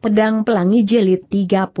Pedang Pelangi Jelit 32.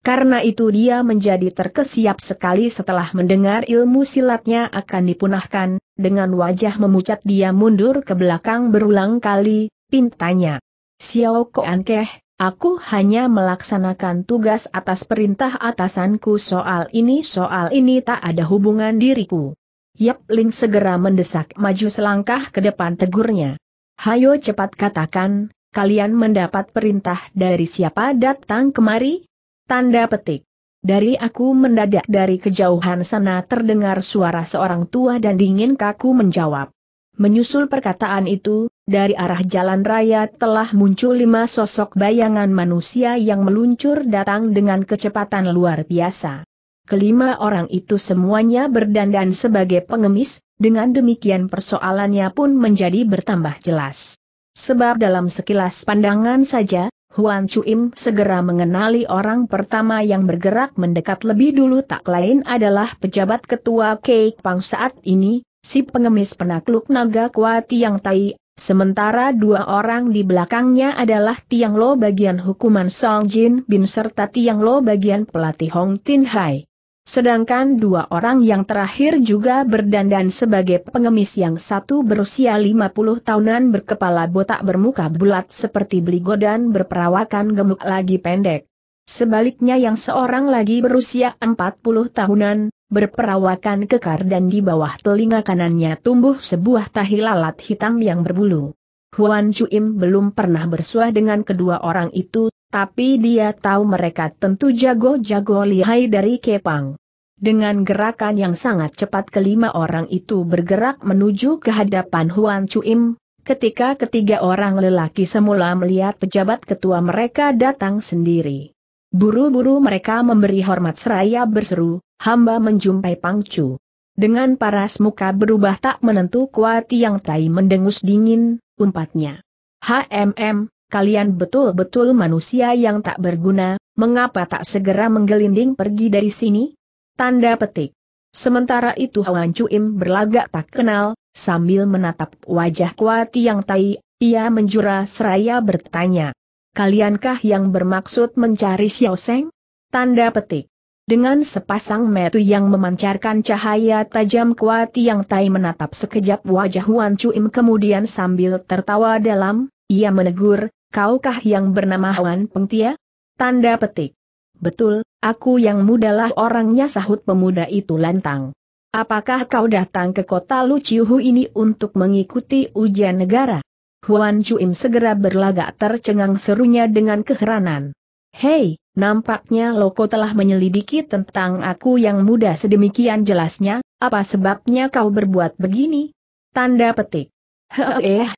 Karena itu dia menjadi terkesiap sekali setelah mendengar ilmu silatnya akan dipunahkan, dengan wajah memucat dia mundur ke belakang berulang kali, pintanya. Xiao Koankeh, aku hanya melaksanakan tugas atas perintah atasanku soal ini soal ini tak ada hubungan diriku. Yap Ling segera mendesak maju selangkah ke depan tegurnya. Hayo cepat katakan, kalian mendapat perintah dari siapa datang kemari? Tanda petik. Dari aku mendadak dari kejauhan sana terdengar suara seorang tua dan dingin kaku menjawab. Menyusul perkataan itu, dari arah jalan raya telah muncul lima sosok bayangan manusia yang meluncur datang dengan kecepatan luar biasa. Kelima orang itu semuanya berdandan sebagai pengemis, dengan demikian persoalannya pun menjadi bertambah jelas. Sebab dalam sekilas pandangan saja, Huan Chuim segera mengenali orang pertama yang bergerak mendekat lebih dulu tak lain adalah pejabat ketua Kek Pang saat ini, si pengemis penakluk naga kuati yang tai, sementara dua orang di belakangnya adalah Tiang Lo bagian hukuman Song Jin Bin serta Tiang Lo bagian pelatih Hong Tin Hai. Sedangkan dua orang yang terakhir juga berdandan sebagai pengemis yang satu berusia 50 tahunan berkepala botak bermuka bulat seperti beligo dan berperawakan gemuk lagi pendek. Sebaliknya yang seorang lagi berusia 40 tahunan, berperawakan kekar dan di bawah telinga kanannya tumbuh sebuah tahi lalat hitam yang berbulu. Huan Chuim belum pernah bersua dengan kedua orang itu, tapi dia tahu mereka tentu jago-jago lihai dari Kepang. Dengan gerakan yang sangat cepat kelima orang itu bergerak menuju ke hadapan Huan Chuim, ketika ketiga orang lelaki semula melihat pejabat ketua mereka datang sendiri. Buru-buru mereka memberi hormat seraya berseru, hamba menjumpai Pangcu. Dengan paras muka berubah tak menentu kuat yang tai mendengus dingin, umpatnya. HMM, kalian betul-betul manusia yang tak berguna, mengapa tak segera menggelinding pergi dari sini? Tanda petik. Sementara itu Hwan Cuim berlagak tak kenal, sambil menatap wajah Kuati yang tai, ia menjura seraya bertanya. Kaliankah yang bermaksud mencari Xiao Seng? Tanda petik dengan sepasang metu yang memancarkan cahaya tajam kuat yang tai menatap sekejap wajah Huan Cuim kemudian sambil tertawa dalam, ia menegur, kaukah yang bernama Huan Pengtia? Tanda petik. Betul, aku yang mudalah orangnya sahut pemuda itu lantang. Apakah kau datang ke kota Luciuhu ini untuk mengikuti ujian negara? Huan Cuim segera berlagak tercengang serunya dengan keheranan. Hei, Nampaknya Loko telah menyelidiki tentang aku yang muda sedemikian jelasnya, apa sebabnya kau berbuat begini? Tanda petik. Heeh,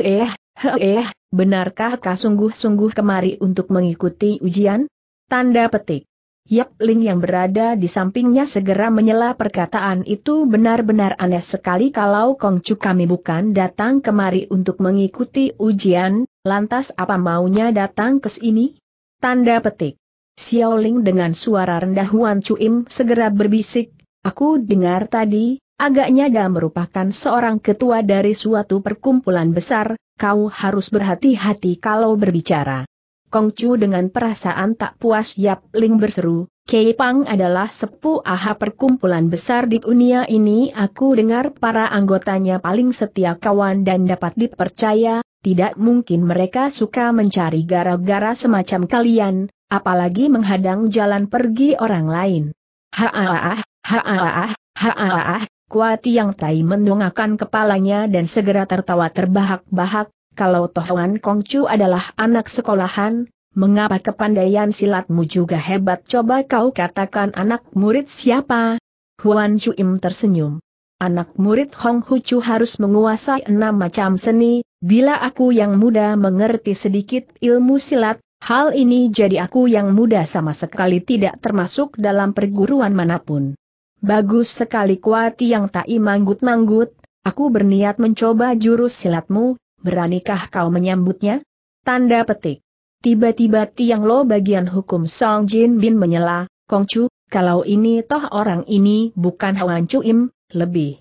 eh, eh, benarkah kau sungguh-sungguh kemari untuk mengikuti ujian? Tanda petik. Yap Ling yang berada di sampingnya segera menyela perkataan itu benar-benar aneh sekali kalau Kongcu kami bukan datang kemari untuk mengikuti ujian, lantas apa maunya datang ke sini? Tanda petik. Xiaoling dengan suara rendah Huan Chuim segera berbisik, aku dengar tadi, agaknya dia merupakan seorang ketua dari suatu perkumpulan besar, kau harus berhati-hati kalau berbicara. Kong Chu dengan perasaan tak puas Yap Ling berseru, Kei Pang adalah sepu aha perkumpulan besar di dunia ini aku dengar para anggotanya paling setia kawan dan dapat dipercaya, tidak mungkin mereka suka mencari gara-gara semacam kalian, apalagi menghadang jalan pergi orang lain. Haaah, haaah, haaah, Kuati yang tai mendongakkan kepalanya dan segera tertawa terbahak-bahak, kalau Tohuan Kongcu adalah anak sekolahan, mengapa kepandaian silatmu juga hebat coba kau katakan anak murid siapa? Huan Im tersenyum. Anak murid Hong Hucu harus menguasai enam macam seni, bila aku yang muda mengerti sedikit ilmu silat, Hal ini jadi aku yang muda sama sekali tidak termasuk dalam perguruan manapun. Bagus sekali kuati yang tak imanggut-manggut, aku berniat mencoba jurus silatmu, beranikah kau menyambutnya? Tanda petik. Tiba-tiba Tiang Lo bagian hukum Song Jin Bin menyela, Kongcu, kalau ini toh orang ini bukan Chu Im, lebih.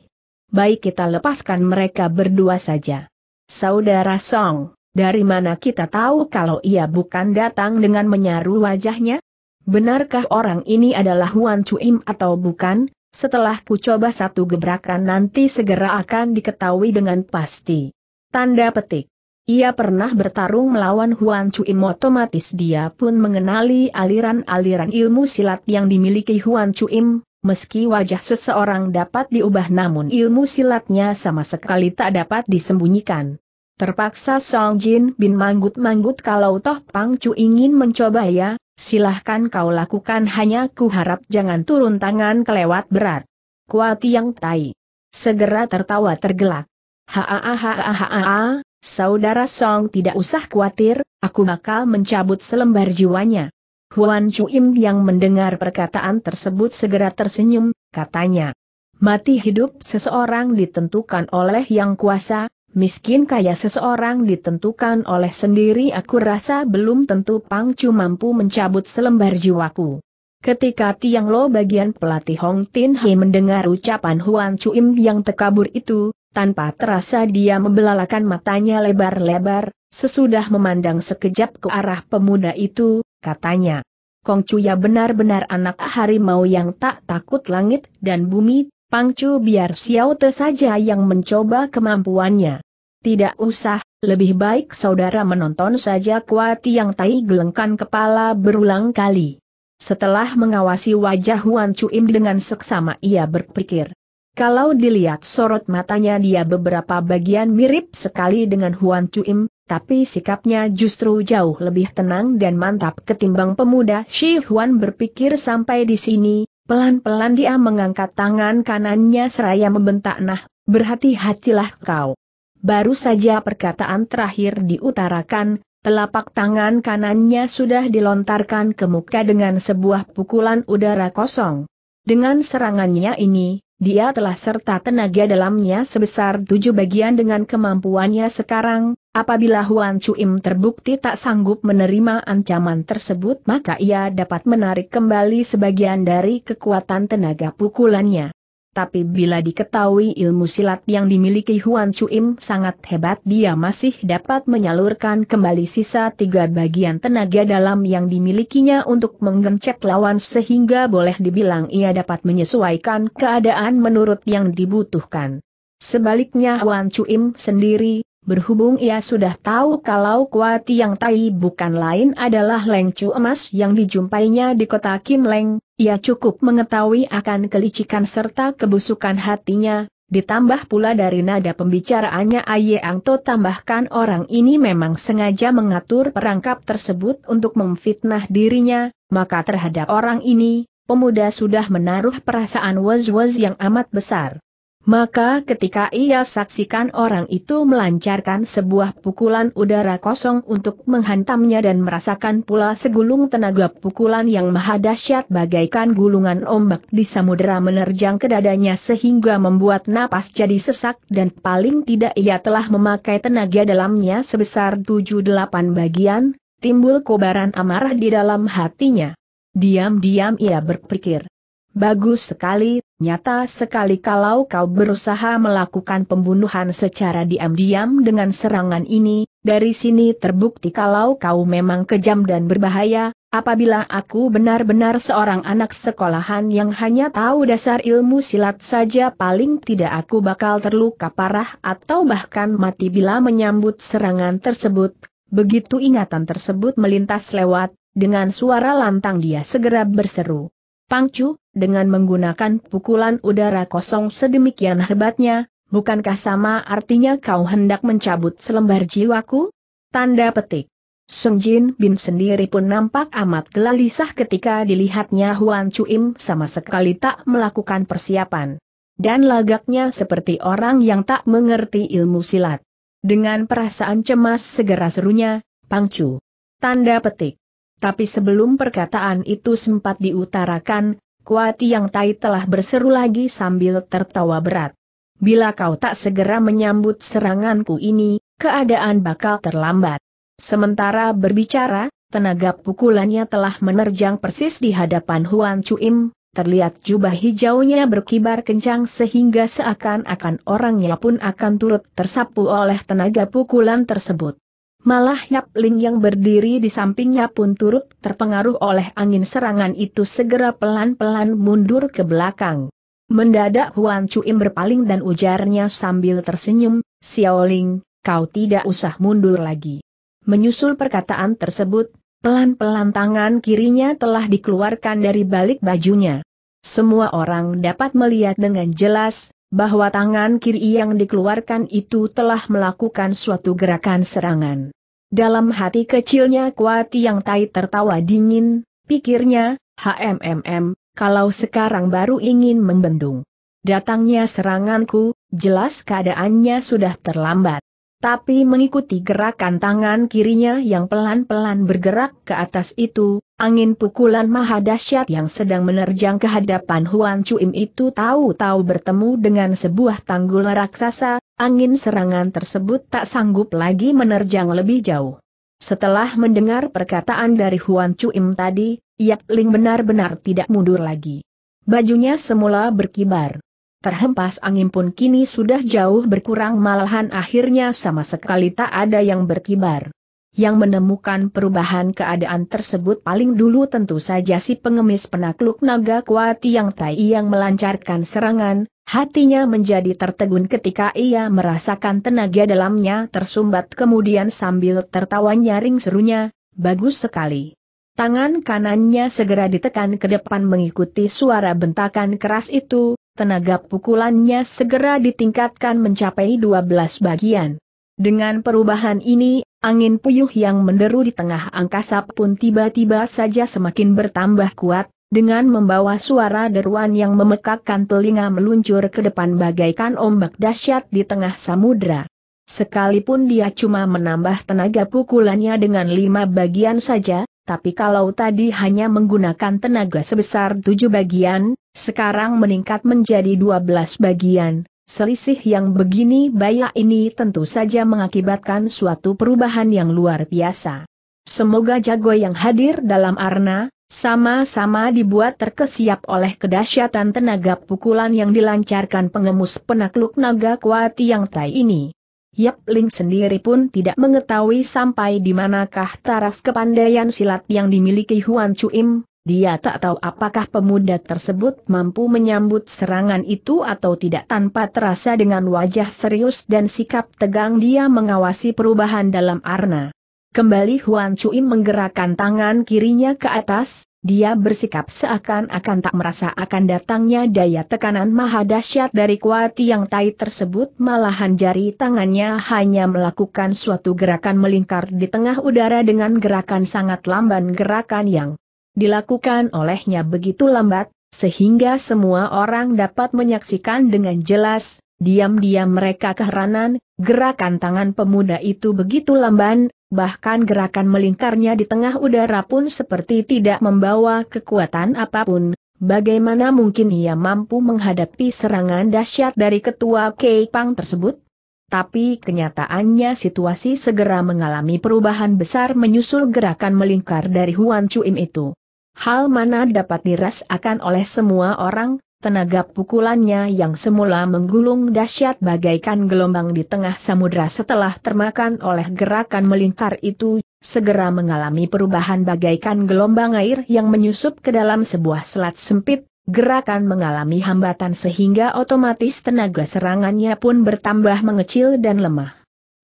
Baik kita lepaskan mereka berdua saja. Saudara Song, dari mana kita tahu kalau ia bukan datang dengan menyaru wajahnya? Benarkah orang ini adalah Huan Cuim atau bukan? Setelah ku coba satu gebrakan nanti segera akan diketahui dengan pasti. Tanda petik. Ia pernah bertarung melawan Huan Cuim, otomatis dia pun mengenali aliran-aliran ilmu silat yang dimiliki Huan Cuim. meski wajah seseorang dapat diubah namun ilmu silatnya sama sekali tak dapat disembunyikan. Terpaksa Song Jin bin manggut-manggut kalau toh Pang Chu ingin mencoba ya, silahkan kau lakukan hanya ku harap jangan turun tangan kelewat berat. Kuati yang tai. Segera tertawa tergelak. Haaaha, saudara Song tidak usah khawatir, aku bakal mencabut selembar jiwanya. Huan Chu Im yang mendengar perkataan tersebut segera tersenyum, katanya. Mati hidup seseorang ditentukan oleh yang kuasa, miskin kaya seseorang ditentukan oleh sendiri aku rasa belum tentu Pangcu mampu mencabut selembar jiwaku. Ketika Tiang Lo bagian pelatih Hong Tin Hei mendengar ucapan Huan Chuim yang tekabur itu, tanpa terasa dia membelalakan matanya lebar-lebar, sesudah memandang sekejap ke arah pemuda itu, katanya. Kong ya benar-benar anak harimau yang tak takut langit dan bumi Pang Chu biar Xiao Te saja yang mencoba kemampuannya. Tidak usah, lebih baik saudara menonton saja Kuati yang tai gelengkan kepala berulang kali. Setelah mengawasi wajah Huan Cuim dengan seksama ia berpikir. Kalau dilihat sorot matanya dia beberapa bagian mirip sekali dengan Huan Cuim, tapi sikapnya justru jauh lebih tenang dan mantap ketimbang pemuda Shi Huan berpikir sampai di sini, pelan-pelan dia mengangkat tangan kanannya seraya membentak nah, berhati-hatilah kau baru saja perkataan terakhir diutarakan, telapak tangan kanannya sudah dilontarkan ke muka dengan sebuah pukulan udara kosong. Dengan serangannya ini, dia telah serta tenaga dalamnya sebesar tujuh bagian dengan kemampuannya sekarang, apabila Huan Chuim terbukti tak sanggup menerima ancaman tersebut maka ia dapat menarik kembali sebagian dari kekuatan tenaga pukulannya. Tapi bila diketahui ilmu silat yang dimiliki Huan Chuim sangat hebat dia masih dapat menyalurkan kembali sisa tiga bagian tenaga dalam yang dimilikinya untuk menggencet lawan sehingga boleh dibilang ia dapat menyesuaikan keadaan menurut yang dibutuhkan. Sebaliknya Huan Chuim sendiri, Berhubung ia sudah tahu kalau Kuati Yang Tai bukan lain adalah Leng Chu emas yang dijumpainya di kota Kim Leng, ia cukup mengetahui akan kelicikan serta kebusukan hatinya, ditambah pula dari nada pembicaraannya Aye Angto tambahkan orang ini memang sengaja mengatur perangkap tersebut untuk memfitnah dirinya, maka terhadap orang ini, pemuda sudah menaruh perasaan was-was yang amat besar. Maka ketika ia saksikan orang itu melancarkan sebuah pukulan udara kosong untuk menghantamnya dan merasakan pula segulung tenaga pukulan yang maha dahsyat bagaikan gulungan ombak di samudera menerjang ke dadanya sehingga membuat napas jadi sesak dan paling tidak ia telah memakai tenaga dalamnya sebesar 7-8 bagian, timbul kobaran amarah di dalam hatinya. Diam-diam ia berpikir. Bagus sekali, Nyata sekali kalau kau berusaha melakukan pembunuhan secara diam-diam dengan serangan ini, dari sini terbukti kalau kau memang kejam dan berbahaya, apabila aku benar-benar seorang anak sekolahan yang hanya tahu dasar ilmu silat saja paling tidak aku bakal terluka parah atau bahkan mati bila menyambut serangan tersebut. Begitu ingatan tersebut melintas lewat, dengan suara lantang dia segera berseru. Pangcu, dengan menggunakan pukulan udara kosong sedemikian hebatnya, bukankah sama artinya kau hendak mencabut selembar jiwaku? Tanda petik. Sung Jin Bin sendiri pun nampak amat gelisah ketika dilihatnya Huan Chuim sama sekali tak melakukan persiapan. Dan lagaknya seperti orang yang tak mengerti ilmu silat. Dengan perasaan cemas segera serunya, Pang Pangcu. Tanda petik. Tapi sebelum perkataan itu sempat diutarakan, Kuati Yang Tai telah berseru lagi sambil tertawa berat. Bila kau tak segera menyambut seranganku ini, keadaan bakal terlambat. Sementara berbicara, tenaga pukulannya telah menerjang persis di hadapan Huan Chuim, terlihat jubah hijaunya berkibar kencang sehingga seakan-akan orangnya pun akan turut tersapu oleh tenaga pukulan tersebut. Malah Yap Ling yang berdiri di sampingnya pun turut terpengaruh oleh angin serangan itu segera pelan-pelan mundur ke belakang. Mendadak Huan Chuim berpaling dan ujarnya sambil tersenyum, Xiaoling, kau tidak usah mundur lagi. Menyusul perkataan tersebut, pelan-pelan tangan kirinya telah dikeluarkan dari balik bajunya. Semua orang dapat melihat dengan jelas, bahwa tangan kiri yang dikeluarkan itu telah melakukan suatu gerakan serangan. Dalam hati kecilnya Kuati yang tai tertawa dingin, pikirnya, HMMM, kalau sekarang baru ingin membendung. Datangnya seranganku, jelas keadaannya sudah terlambat tapi mengikuti gerakan tangan kirinya yang pelan-pelan bergerak ke atas itu, angin pukulan maha dahsyat yang sedang menerjang ke hadapan Huan Chuim itu tahu-tahu bertemu dengan sebuah tanggul raksasa, angin serangan tersebut tak sanggup lagi menerjang lebih jauh. Setelah mendengar perkataan dari Huan Chuim tadi, Yap Ling benar-benar tidak mundur lagi. Bajunya semula berkibar terhempas angin pun kini sudah jauh berkurang malahan akhirnya sama sekali tak ada yang berkibar. Yang menemukan perubahan keadaan tersebut paling dulu tentu saja si pengemis penakluk naga kuati yang tai yang melancarkan serangan, hatinya menjadi tertegun ketika ia merasakan tenaga dalamnya tersumbat kemudian sambil tertawa nyaring serunya, bagus sekali. Tangan kanannya segera ditekan ke depan mengikuti suara bentakan keras itu, tenaga pukulannya segera ditingkatkan mencapai 12 bagian. Dengan perubahan ini, angin puyuh yang menderu di tengah angkasa pun tiba-tiba saja semakin bertambah kuat, dengan membawa suara deruan yang memekakkan telinga meluncur ke depan bagaikan ombak dahsyat di tengah samudra. Sekalipun dia cuma menambah tenaga pukulannya dengan lima bagian saja, tapi kalau tadi hanya menggunakan tenaga sebesar tujuh bagian, sekarang meningkat menjadi dua belas bagian. Selisih yang begini banyak ini tentu saja mengakibatkan suatu perubahan yang luar biasa. Semoga jago yang hadir dalam arna, sama-sama dibuat terkesiap oleh kedahsyatan tenaga pukulan yang dilancarkan pengemus penakluk naga kuat yang tai ini. Yap Ling sendiri pun tidak mengetahui sampai di manakah taraf kepandaian silat yang dimiliki Huan Chuim, dia tak tahu apakah pemuda tersebut mampu menyambut serangan itu atau tidak tanpa terasa dengan wajah serius dan sikap tegang dia mengawasi perubahan dalam arna. Kembali Huan Chuim menggerakkan tangan kirinya ke atas, dia bersikap seakan-akan tak merasa akan datangnya daya tekanan maha dahsyat dari kuat yang tai tersebut malahan jari tangannya hanya melakukan suatu gerakan melingkar di tengah udara dengan gerakan sangat lamban gerakan yang dilakukan olehnya begitu lambat, sehingga semua orang dapat menyaksikan dengan jelas, Diam-diam mereka keheranan, gerakan tangan pemuda itu begitu lamban, bahkan gerakan melingkarnya di tengah udara pun seperti tidak membawa kekuatan apapun. Bagaimana mungkin ia mampu menghadapi serangan dahsyat dari ketua Pang tersebut? Tapi kenyataannya situasi segera mengalami perubahan besar menyusul gerakan melingkar dari Huan Chuim itu. Hal mana dapat dirasakan oleh semua orang, tenaga pukulannya yang semula menggulung dahsyat bagaikan gelombang di tengah samudra setelah termakan oleh gerakan melingkar itu, segera mengalami perubahan bagaikan gelombang air yang menyusup ke dalam sebuah selat sempit, gerakan mengalami hambatan sehingga otomatis tenaga serangannya pun bertambah mengecil dan lemah.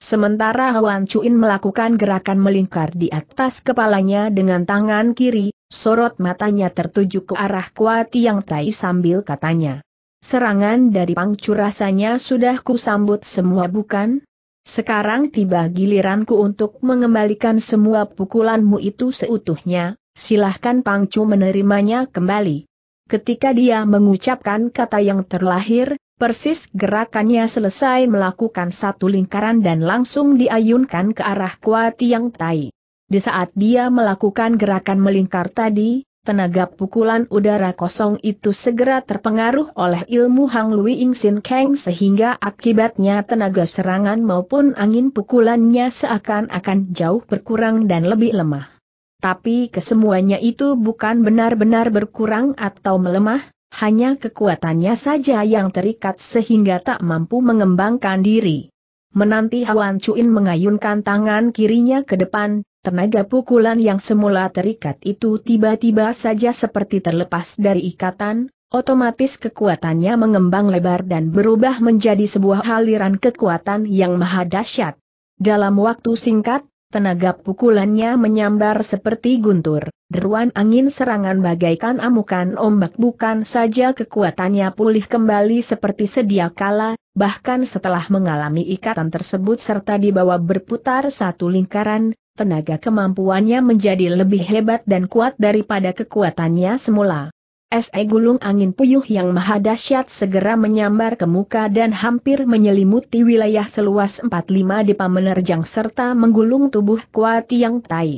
Sementara Huan Chuin melakukan gerakan melingkar di atas kepalanya dengan tangan kiri, Sorot matanya tertuju ke arah kuat Yang Tai sambil katanya. Serangan dari pangcu rasanya sudah kusambut semua bukan? Sekarang tiba giliranku untuk mengembalikan semua pukulanmu itu seutuhnya, silahkan pangcu menerimanya kembali. Ketika dia mengucapkan kata yang terlahir, Persis gerakannya selesai melakukan satu lingkaran dan langsung diayunkan ke arah kuat Yang Tai. Di saat dia melakukan gerakan melingkar tadi, tenaga pukulan udara kosong itu segera terpengaruh oleh ilmu Hang Lui Ing Sin Kang sehingga akibatnya tenaga serangan maupun angin pukulannya seakan-akan jauh berkurang dan lebih lemah. Tapi kesemuanya itu bukan benar-benar berkurang atau melemah, hanya kekuatannya saja yang terikat sehingga tak mampu mengembangkan diri. Menanti Hawan Cuin mengayunkan tangan kirinya ke depan, tenaga pukulan yang semula terikat itu tiba-tiba saja seperti terlepas dari ikatan, otomatis kekuatannya mengembang lebar dan berubah menjadi sebuah aliran kekuatan yang maha dahsyat. Dalam waktu singkat, Tenaga pukulannya menyambar seperti guntur, deruan angin serangan bagaikan amukan ombak bukan saja kekuatannya pulih kembali seperti sedia kala, bahkan setelah mengalami ikatan tersebut serta dibawa berputar satu lingkaran, tenaga kemampuannya menjadi lebih hebat dan kuat daripada kekuatannya semula. SE gulung angin puyuh yang maha dahsyat segera menyambar ke muka dan hampir menyelimuti wilayah seluas 45 di menerjang serta menggulung tubuh Kuati Yang Tai.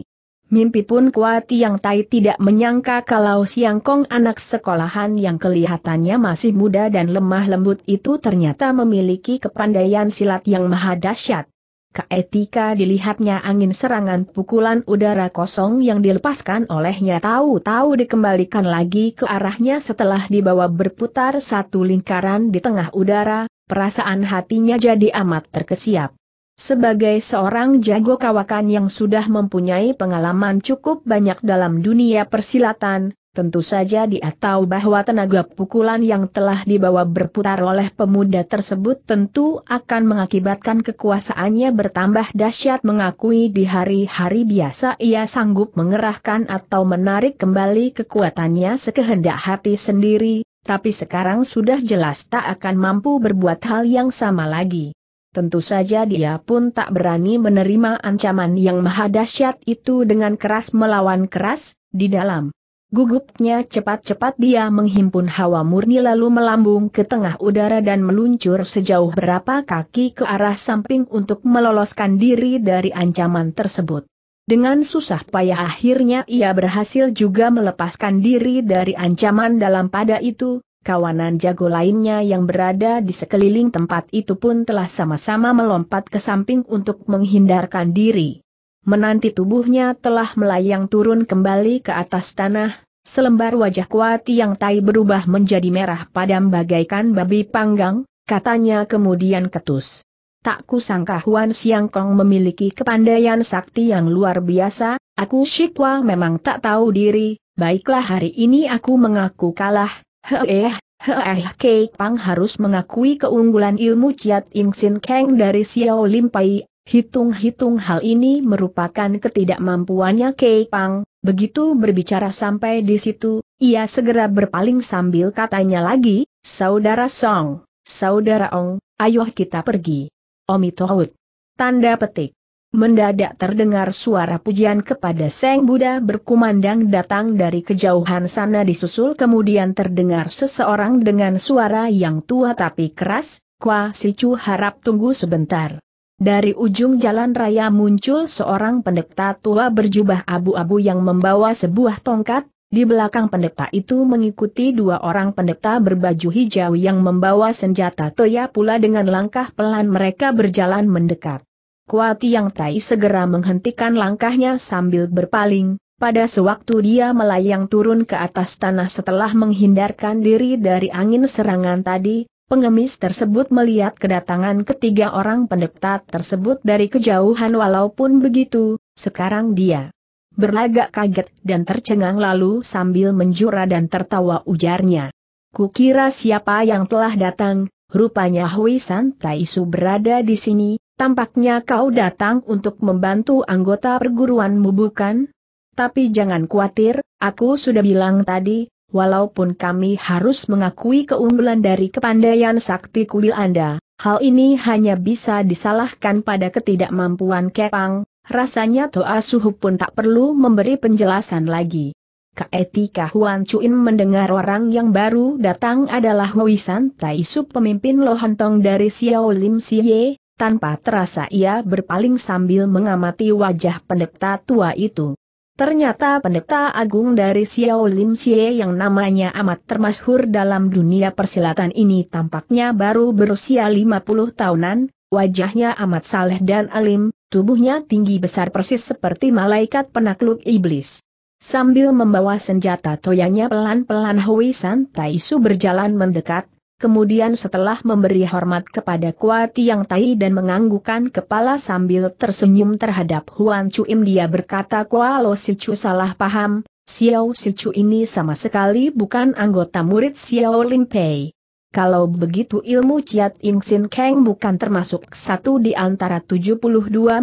Mimpi pun Kuati Yang Tai tidak menyangka kalau Siang Kong anak sekolahan yang kelihatannya masih muda dan lemah lembut itu ternyata memiliki kepandaian silat yang maha dahsyat. Keetika dilihatnya angin serangan pukulan udara kosong yang dilepaskan olehnya tahu-tahu dikembalikan lagi ke arahnya setelah dibawa berputar satu lingkaran di tengah udara, perasaan hatinya jadi amat terkesiap. Sebagai seorang jago kawakan yang sudah mempunyai pengalaman cukup banyak dalam dunia persilatan, Tentu saja dia tahu bahwa tenaga pukulan yang telah dibawa berputar oleh pemuda tersebut tentu akan mengakibatkan kekuasaannya bertambah dahsyat mengakui di hari-hari biasa ia sanggup mengerahkan atau menarik kembali kekuatannya sekehendak hati sendiri, tapi sekarang sudah jelas tak akan mampu berbuat hal yang sama lagi. Tentu saja dia pun tak berani menerima ancaman yang maha dahsyat itu dengan keras melawan keras, di dalam Gugupnya cepat-cepat dia menghimpun hawa murni lalu melambung ke tengah udara dan meluncur sejauh berapa kaki ke arah samping untuk meloloskan diri dari ancaman tersebut. Dengan susah payah akhirnya ia berhasil juga melepaskan diri dari ancaman dalam pada itu, kawanan jago lainnya yang berada di sekeliling tempat itu pun telah sama-sama melompat ke samping untuk menghindarkan diri. Menanti tubuhnya telah melayang turun kembali ke atas tanah, selembar wajah kuat yang tai berubah menjadi merah padam bagaikan babi panggang, katanya kemudian ketus. Tak kusangka Huan Siangkong memiliki kepandaian sakti yang luar biasa, aku Shikwa memang tak tahu diri, baiklah hari ini aku mengaku kalah, heeh, eh, heeh eh, Kei Pang harus mengakui keunggulan ilmu Ciat Ing Sin Kang dari Xiao Limpai, Hitung-hitung hal ini merupakan ketidakmampuannya Kei Pang, begitu berbicara sampai di situ, ia segera berpaling sambil katanya lagi, Saudara Song, Saudara Ong, ayo kita pergi. Omitohut. Tanda petik. Mendadak terdengar suara pujian kepada Seng Buddha berkumandang datang dari kejauhan sana disusul kemudian terdengar seseorang dengan suara yang tua tapi keras, Kwa Sicu harap tunggu sebentar. Dari ujung jalan raya muncul seorang pendeta tua berjubah abu-abu yang membawa sebuah tongkat, di belakang pendeta itu mengikuti dua orang pendeta berbaju hijau yang membawa senjata toya pula dengan langkah pelan mereka berjalan mendekat. Kuati yang tai segera menghentikan langkahnya sambil berpaling, pada sewaktu dia melayang turun ke atas tanah setelah menghindarkan diri dari angin serangan tadi, Pengemis tersebut melihat kedatangan ketiga orang pendeta tersebut dari kejauhan walaupun begitu, sekarang dia berlagak kaget dan tercengang lalu sambil menjura dan tertawa ujarnya. Kukira siapa yang telah datang, rupanya Hui San Taisu berada di sini, tampaknya kau datang untuk membantu anggota perguruanmu bukan? Tapi jangan khawatir, aku sudah bilang tadi, walaupun kami harus mengakui keunggulan dari kepandaian sakti kuil Anda, hal ini hanya bisa disalahkan pada ketidakmampuan Kepang, rasanya Toa Suhu pun tak perlu memberi penjelasan lagi. Keetika Huan Chuin mendengar orang yang baru datang adalah Huisan Taisu pemimpin Lohantong dari Xiao Lim Siye, tanpa terasa ia berpaling sambil mengamati wajah pendeta tua itu. Ternyata pendeta agung dari Xiao Lim Xie yang namanya amat termasyhur dalam dunia persilatan ini tampaknya baru berusia 50 tahunan, wajahnya amat saleh dan alim, tubuhnya tinggi besar persis seperti malaikat penakluk iblis. Sambil membawa senjata toyanya pelan-pelan Hui San Su berjalan mendekat, Kemudian setelah memberi hormat kepada Kuati Yang Tai dan menganggukan kepala sambil tersenyum terhadap Huan Chuim dia berkata Kualo Chu salah paham, Xiao Chu ini sama sekali bukan anggota murid Xiao Lim Pei. Kalau begitu ilmu Ciat Ing Sin Kang bukan termasuk satu di antara 72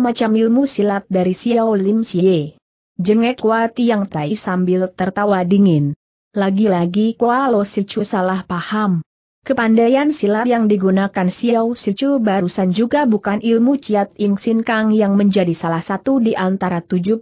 macam ilmu silat dari Xiao Lim Xie. Jengek Kuat Yang Tai sambil tertawa dingin. Lagi-lagi Kualo Chu salah paham. Kepandaian silat yang digunakan Xiao Sichu barusan juga bukan ilmu Ciat Ing Sin Kang yang menjadi salah satu di antara 72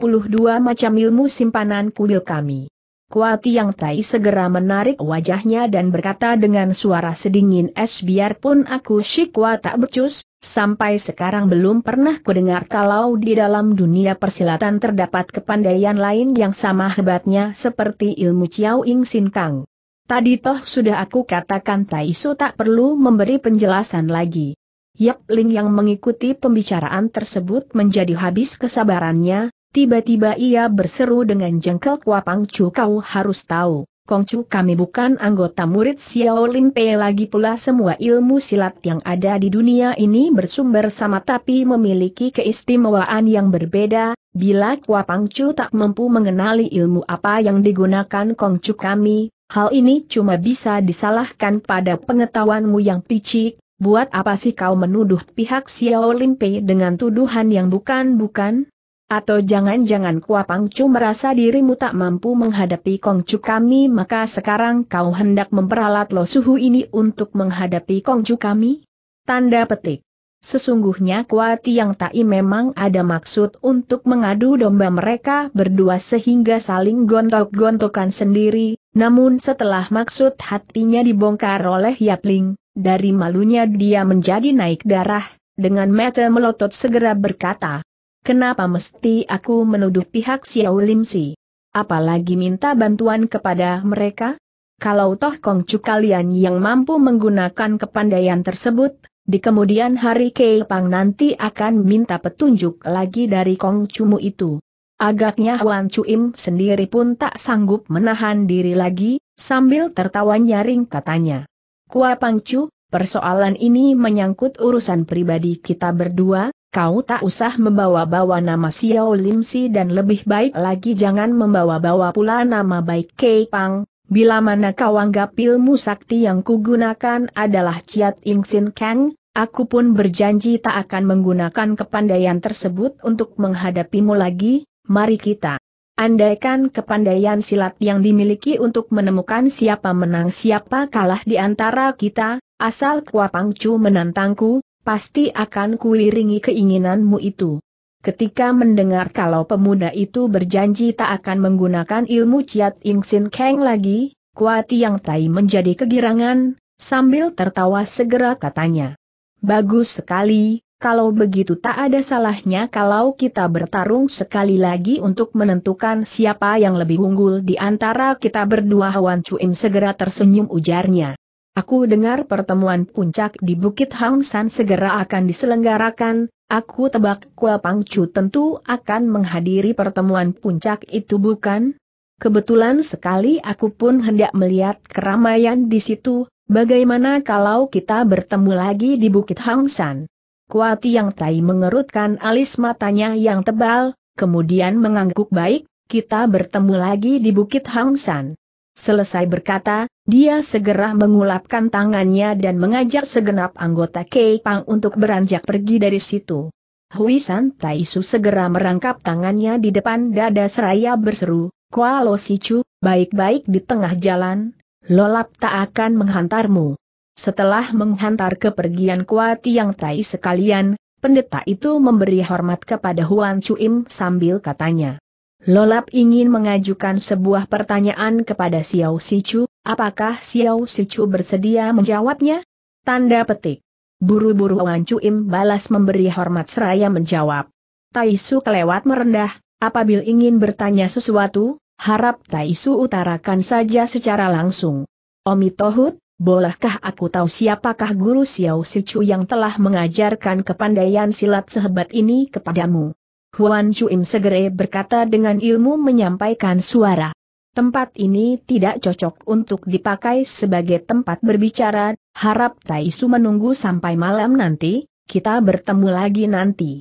macam ilmu simpanan kuil kami. Kuati Yang Tai segera menarik wajahnya dan berkata dengan suara sedingin es biarpun aku Shikwa tak bercus, sampai sekarang belum pernah kudengar kalau di dalam dunia persilatan terdapat kepandaian lain yang sama hebatnya seperti ilmu Ciao Ing Sin Kang. Tadi toh sudah aku katakan Taiso tak perlu memberi penjelasan lagi. Yap Ling yang mengikuti pembicaraan tersebut menjadi habis kesabarannya, tiba-tiba ia berseru dengan jengkel kuapang Chu kau harus tahu, Kongcu kami bukan anggota murid Xiao Lim Pei lagi pula semua ilmu silat yang ada di dunia ini bersumber sama tapi memiliki keistimewaan yang berbeda, bila Pangcu tak mampu mengenali ilmu apa yang digunakan Kongcu kami, Hal ini cuma bisa disalahkan pada pengetahuanmu yang picik, buat apa sih kau menuduh pihak Xiao Limpe dengan tuduhan yang bukan-bukan? Atau jangan-jangan Kuapang Chu merasa dirimu tak mampu menghadapi Kong Chu kami maka sekarang kau hendak memperalat Lo Suhu ini untuk menghadapi Kong Chu kami? Tanda petik. Sesungguhnya Kuati yang Tai memang ada maksud untuk mengadu domba mereka berdua sehingga saling gontok-gontokan sendiri, namun setelah maksud hatinya dibongkar oleh Yap Ling, dari malunya dia menjadi naik darah, dengan mata melotot segera berkata, Kenapa mesti aku menuduh pihak Xiao Lim Si? Apalagi minta bantuan kepada mereka? Kalau toh Kongcu kalian yang mampu menggunakan kepandaian tersebut, di kemudian hari Kei Pang nanti akan minta petunjuk lagi dari Kong Cumu itu. Agaknya Wan Cuim sendiri pun tak sanggup menahan diri lagi, sambil tertawa nyaring katanya. Kua Chu, persoalan ini menyangkut urusan pribadi kita berdua, kau tak usah membawa-bawa nama Xiao Lim Si dan lebih baik lagi jangan membawa-bawa pula nama baik Kei Pang, Bila mana kau anggap ilmu sakti yang kugunakan adalah Ciat Sin Kang, Aku pun berjanji tak akan menggunakan kepandaian tersebut untuk menghadapimu lagi, mari kita. Andaikan kepandaian silat yang dimiliki untuk menemukan siapa menang siapa kalah di antara kita, asal Kuapangcu menantangku, pasti akan kuiringi keinginanmu itu. Ketika mendengar kalau pemuda itu berjanji tak akan menggunakan ilmu Ciat Ing Sin Kang lagi, Kuati yang Tai menjadi kegirangan, sambil tertawa segera katanya. Bagus sekali, kalau begitu tak ada salahnya kalau kita bertarung sekali lagi untuk menentukan siapa yang lebih unggul di antara kita berdua Hwan Cuim segera tersenyum ujarnya. Aku dengar pertemuan puncak di Bukit Hang San segera akan diselenggarakan, aku tebak Kua Pangcu tentu akan menghadiri pertemuan puncak itu bukan? Kebetulan sekali aku pun hendak melihat keramaian di situ, Bagaimana kalau kita bertemu lagi di Bukit Hangsan? Kuati yang tai mengerutkan alis matanya yang tebal, kemudian mengangguk baik, kita bertemu lagi di Bukit Hangsan. Selesai berkata, dia segera mengulapkan tangannya dan mengajak segenap anggota Kei Pang untuk beranjak pergi dari situ. Hui San Taisu segera merangkap tangannya di depan dada seraya berseru, Kualo Sichu, baik-baik di tengah jalan, Lolap tak akan menghantarmu. Setelah menghantar kepergian kuat yang tai sekalian, pendeta itu memberi hormat kepada Huan Chuim sambil katanya. Lolap ingin mengajukan sebuah pertanyaan kepada Xiao Sichu, apakah Xiao Sichu bersedia menjawabnya? Tanda petik. Buru-buru Huan Chuim balas memberi hormat seraya menjawab. Taisu kelewat merendah, apabila ingin bertanya sesuatu, Harap Taisu utarakan saja secara langsung. Omitohut, bolehkah aku tahu siapakah guru Xiao Sichu yang telah mengajarkan kepandaian silat sehebat ini kepadamu? Huan Chuim segera berkata dengan ilmu menyampaikan suara. Tempat ini tidak cocok untuk dipakai sebagai tempat berbicara, harap Taisu menunggu sampai malam nanti, kita bertemu lagi nanti.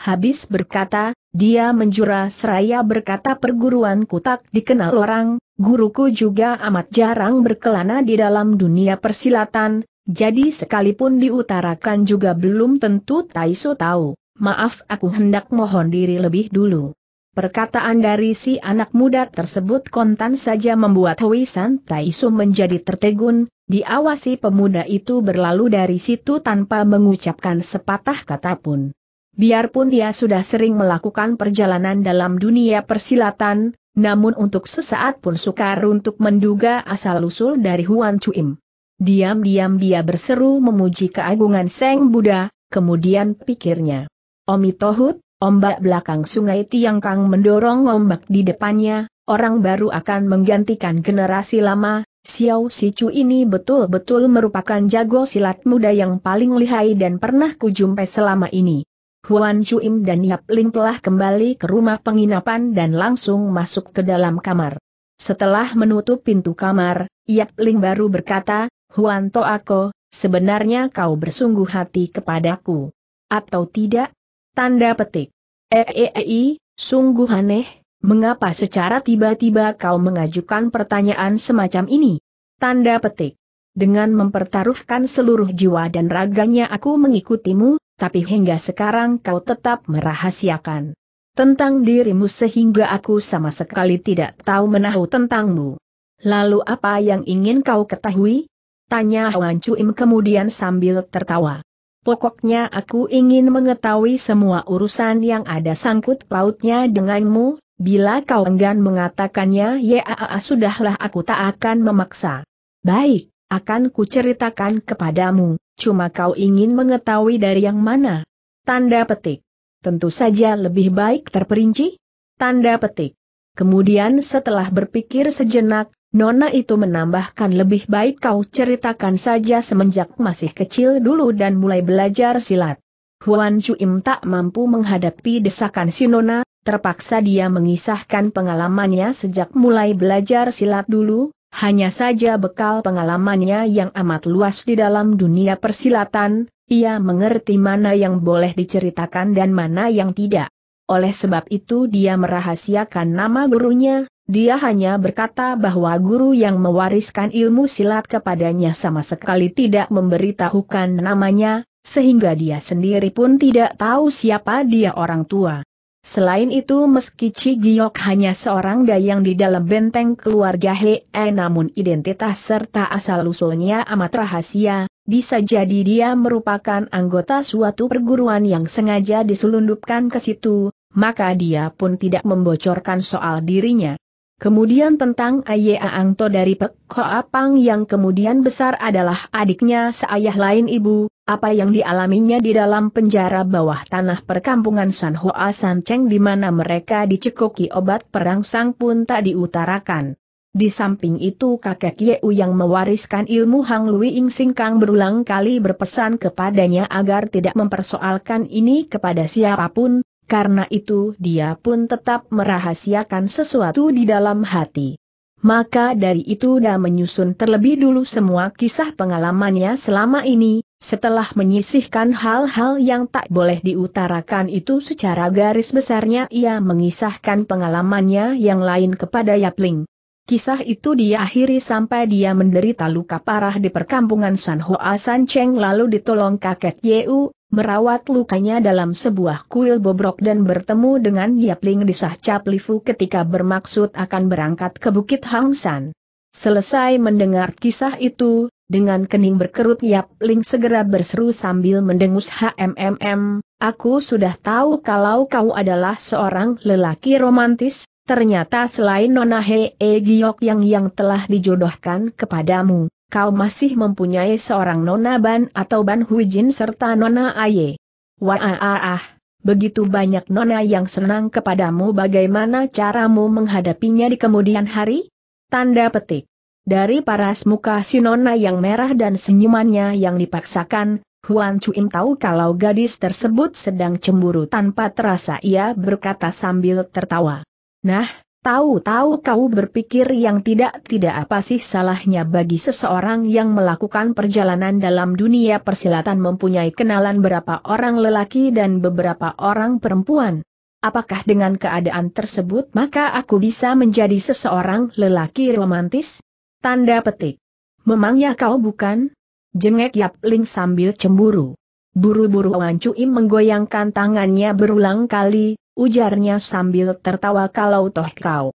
Habis berkata, dia menjura seraya berkata perguruan tak dikenal orang, guruku juga amat jarang berkelana di dalam dunia persilatan, jadi sekalipun diutarakan juga belum tentu Taiso tahu. Maaf aku hendak mohon diri lebih dulu. Perkataan dari si anak muda tersebut kontan saja membuat Hui San Taisu menjadi tertegun, diawasi pemuda itu berlalu dari situ tanpa mengucapkan sepatah kata pun. Biarpun dia sudah sering melakukan perjalanan dalam dunia persilatan, namun untuk sesaat pun sukar untuk menduga asal-usul dari Huan Chuim. Diam-diam dia berseru memuji keagungan Seng Buddha, kemudian pikirnya. Omi Tohut, ombak belakang sungai tiang kang mendorong ombak di depannya, orang baru akan menggantikan generasi lama, Xiao Si Chu ini betul-betul merupakan jago silat muda yang paling lihai dan pernah kujumpai selama ini. Huan Chuim dan Yap Ling telah kembali ke rumah penginapan dan langsung masuk ke dalam kamar. Setelah menutup pintu kamar, Yap Ling baru berkata, Huan Toako, sebenarnya kau bersungguh hati kepadaku. Atau tidak? Tanda petik. -e sungguh aneh, mengapa secara tiba-tiba kau mengajukan pertanyaan semacam ini? Tanda petik. Dengan mempertaruhkan seluruh jiwa dan raganya aku mengikutimu, tapi hingga sekarang kau tetap merahasiakan tentang dirimu sehingga aku sama sekali tidak tahu menahu tentangmu. Lalu apa yang ingin kau ketahui? Tanya Wan Chuim kemudian sambil tertawa. Pokoknya aku ingin mengetahui semua urusan yang ada sangkut pautnya denganmu, bila kau enggan mengatakannya ya ah, sudahlah aku tak akan memaksa. Baik, akan kuceritakan kepadamu. Cuma kau ingin mengetahui dari yang mana? Tanda petik. Tentu saja lebih baik terperinci. Tanda petik. Kemudian setelah berpikir sejenak, Nona itu menambahkan lebih baik kau ceritakan saja semenjak masih kecil dulu dan mulai belajar silat. Huan Chuim tak mampu menghadapi desakan si Nona, terpaksa dia mengisahkan pengalamannya sejak mulai belajar silat dulu, hanya saja bekal pengalamannya yang amat luas di dalam dunia persilatan, ia mengerti mana yang boleh diceritakan dan mana yang tidak. Oleh sebab itu dia merahasiakan nama gurunya, dia hanya berkata bahwa guru yang mewariskan ilmu silat kepadanya sama sekali tidak memberitahukan namanya, sehingga dia sendiri pun tidak tahu siapa dia orang tua. Selain itu meski Chi Giok hanya seorang dayang di dalam benteng keluarga Hei namun identitas serta asal-usulnya amat rahasia, bisa jadi dia merupakan anggota suatu perguruan yang sengaja diselundupkan ke situ, maka dia pun tidak membocorkan soal dirinya. Kemudian tentang Aye Angto dari Pek Apang yang kemudian besar adalah adiknya seayah lain ibu, apa yang dialaminya di dalam penjara bawah tanah perkampungan San Hoa San Cheng di mana mereka dicekoki obat perangsang pun tak diutarakan. Di samping itu kakek Yeu yang mewariskan ilmu Hang Lui Ing Kang berulang kali berpesan kepadanya agar tidak mempersoalkan ini kepada siapapun, karena itu dia pun tetap merahasiakan sesuatu di dalam hati. Maka dari itu dia menyusun terlebih dulu semua kisah pengalamannya selama ini, setelah menyisihkan hal-hal yang tak boleh diutarakan itu secara garis besarnya ia mengisahkan pengalamannya yang lain kepada Yapling. Kisah itu dia akhiri sampai dia menderita luka parah di perkampungan San Hoa San Cheng lalu ditolong kakek Yeu, merawat lukanya dalam sebuah kuil bobrok dan bertemu dengan Yap Ling di Sahcap Lifu ketika bermaksud akan berangkat ke Bukit Hangsan. Selesai mendengar kisah itu, dengan kening berkerut Yap Ling segera berseru sambil mendengus HMMM, aku sudah tahu kalau kau adalah seorang lelaki romantis, ternyata selain Nona Hee Giok yang yang telah dijodohkan kepadamu, kau masih mempunyai seorang Nona Ban atau Ban hujin serta Nona Aye. Wah begitu banyak Nona yang senang kepadamu bagaimana caramu menghadapinya di kemudian hari? Tanda petik. Dari paras muka si Nona yang merah dan senyumannya yang dipaksakan, Huan Chuim tahu kalau gadis tersebut sedang cemburu tanpa terasa ia berkata sambil tertawa. Nah, Tahu-tahu kau berpikir yang tidak-tidak apa sih salahnya bagi seseorang yang melakukan perjalanan dalam dunia persilatan mempunyai kenalan berapa orang lelaki dan beberapa orang perempuan. Apakah dengan keadaan tersebut maka aku bisa menjadi seseorang lelaki romantis? Tanda petik. Memangnya kau bukan? Jengek Yap Ling sambil cemburu. Buru-buru Wan Cui menggoyangkan tangannya berulang kali, ujarnya sambil tertawa kalau toh kau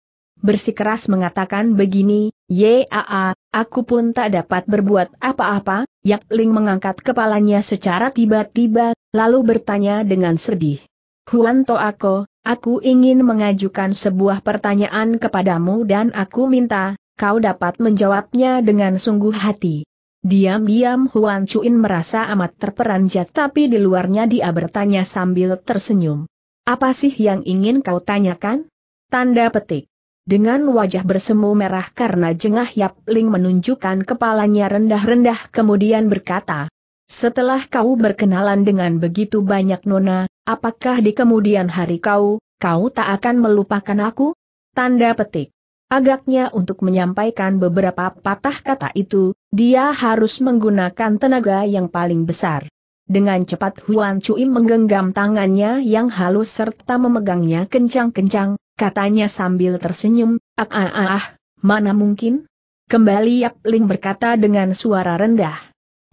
bersikeras mengatakan begini, Yaa, aku pun tak dapat berbuat apa-apa, Yak Ling mengangkat kepalanya secara tiba-tiba, lalu bertanya dengan sedih. Huan Toako, aku ingin mengajukan sebuah pertanyaan kepadamu dan aku minta, kau dapat menjawabnya dengan sungguh hati. Diam-diam Huan Chuin merasa amat terperanjat tapi di luarnya dia bertanya sambil tersenyum. Apa sih yang ingin kau tanyakan? Tanda petik. Dengan wajah bersemu merah karena jengah Yap Ling menunjukkan kepalanya rendah-rendah kemudian berkata, setelah kau berkenalan dengan begitu banyak nona, apakah di kemudian hari kau, kau tak akan melupakan aku? Tanda petik. Agaknya untuk menyampaikan beberapa patah kata itu, dia harus menggunakan tenaga yang paling besar. Dengan cepat Huan Cui menggenggam tangannya yang halus serta memegangnya kencang-kencang, katanya sambil tersenyum, ah ah ah, ah mana mungkin? Kembali Yap Ling berkata dengan suara rendah.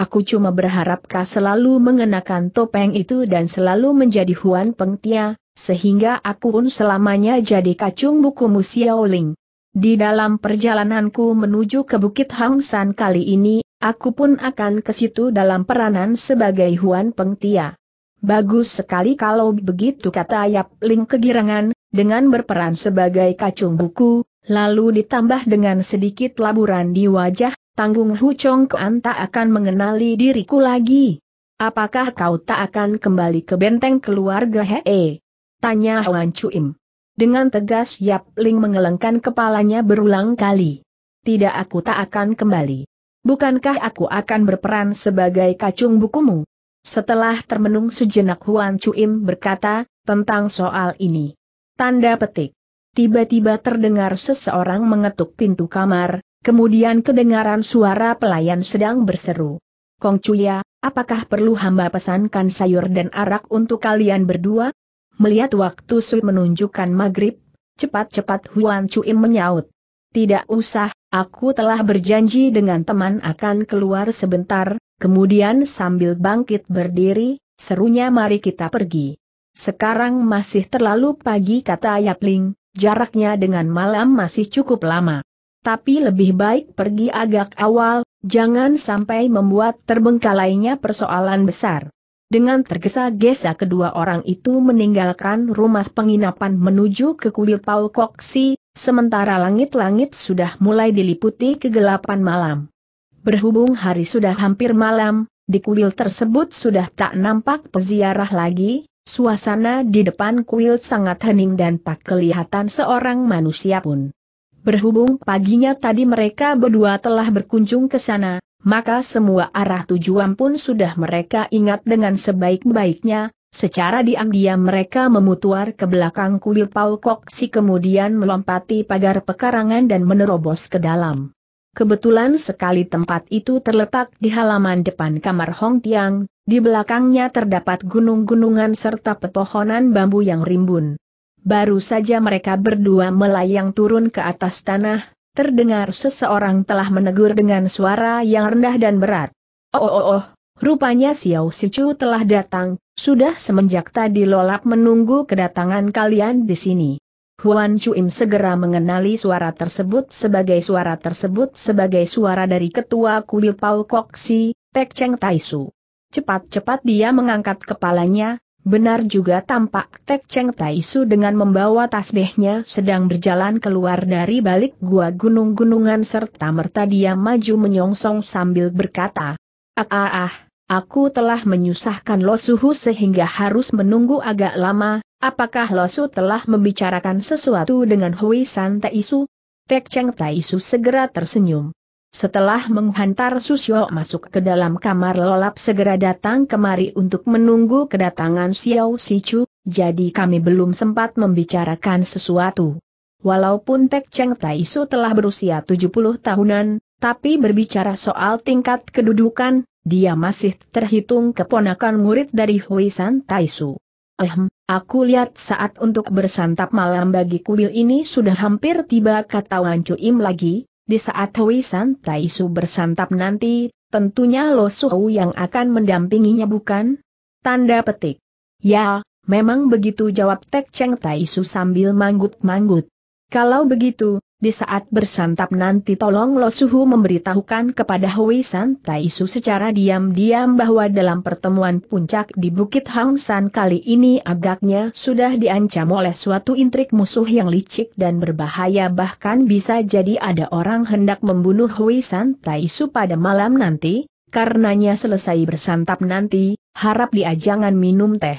Aku cuma berharap kau selalu mengenakan topeng itu dan selalu menjadi Huan Pengtia, sehingga aku pun selamanya jadi kacung buku Xiao Ling. Di dalam perjalananku menuju ke Bukit Hang San kali ini, Aku pun akan ke situ dalam peranan sebagai Huan Pengtia. Bagus sekali kalau begitu kata Yap Ling kegirangan, dengan berperan sebagai kacung buku, lalu ditambah dengan sedikit laburan di wajah, tanggung Hu Chong Kuan tak akan mengenali diriku lagi. Apakah kau tak akan kembali ke benteng keluarga Hee? Eh, tanya Huan Chuim. Dengan tegas Yap Ling mengelengkan kepalanya berulang kali. Tidak aku tak akan kembali bukankah aku akan berperan sebagai kacung bukumu? Setelah termenung sejenak Huan Chuim berkata, tentang soal ini. Tanda petik. Tiba-tiba terdengar seseorang mengetuk pintu kamar, kemudian kedengaran suara pelayan sedang berseru. Kong Cuya, apakah perlu hamba pesankan sayur dan arak untuk kalian berdua? Melihat waktu Sui menunjukkan maghrib, cepat-cepat Huan Cui menyaut. Tidak usah, Aku telah berjanji dengan teman akan keluar sebentar, kemudian sambil bangkit berdiri, serunya mari kita pergi. Sekarang masih terlalu pagi kata Yapling, jaraknya dengan malam masih cukup lama. Tapi lebih baik pergi agak awal, jangan sampai membuat terbengkalainya persoalan besar. Dengan tergesa-gesa kedua orang itu meninggalkan rumah penginapan menuju ke kuil Paul Koksi, sementara langit-langit sudah mulai diliputi kegelapan malam. Berhubung hari sudah hampir malam, di kuil tersebut sudah tak nampak peziarah lagi, suasana di depan kuil sangat hening dan tak kelihatan seorang manusia pun. Berhubung paginya tadi mereka berdua telah berkunjung ke sana, maka semua arah tujuan pun sudah mereka ingat dengan sebaik-baiknya, Secara diam-diam mereka memutuar ke belakang kuil Paul si kemudian melompati pagar pekarangan dan menerobos ke dalam. Kebetulan sekali tempat itu terletak di halaman depan kamar Hong Tiang, di belakangnya terdapat gunung-gunungan serta pepohonan bambu yang rimbun. Baru saja mereka berdua melayang turun ke atas tanah, terdengar seseorang telah menegur dengan suara yang rendah dan berat. Oh oh oh, oh rupanya Xiao Sichu telah datang, sudah semenjak tadi lolap menunggu kedatangan kalian di sini. Huan Chuim segera mengenali suara tersebut sebagai suara tersebut sebagai suara dari ketua kuil Pau Koksi, Pek Cheng Taisu. Cepat-cepat dia mengangkat kepalanya, benar juga tampak Tek Cheng Taisu dengan membawa tasbihnya sedang berjalan keluar dari balik gua gunung-gunungan serta merta dia maju menyongsong sambil berkata, Ah ah ah, Aku telah menyusahkan Losuhu sehingga harus menunggu agak lama, apakah Losu telah membicarakan sesuatu dengan Hui San Taisu? Tek Cheng Taisu segera tersenyum. Setelah menghantar Susyo masuk ke dalam kamar lelap segera datang kemari untuk menunggu kedatangan Xiao Sichu, jadi kami belum sempat membicarakan sesuatu. Walaupun Tek Cheng Taisu telah berusia 70 tahunan, tapi berbicara soal tingkat kedudukan, dia masih terhitung keponakan murid dari Huisan Taisu. Ehm, aku lihat saat untuk bersantap malam bagi kuil ini sudah hampir tiba kata Wan Im lagi, di saat Huisan Taisu bersantap nanti, tentunya Lo Suhu yang akan mendampinginya bukan? Tanda petik. Ya, memang begitu jawab Tek Cheng Taisu sambil manggut-manggut. Kalau begitu, di saat bersantap nanti tolong Lo Suhu memberitahukan kepada Hui San Taisu secara diam-diam bahwa dalam pertemuan puncak di Bukit Hang San kali ini agaknya sudah diancam oleh suatu intrik musuh yang licik dan berbahaya bahkan bisa jadi ada orang hendak membunuh Hui San Taisu pada malam nanti, karenanya selesai bersantap nanti, harap dia jangan minum teh.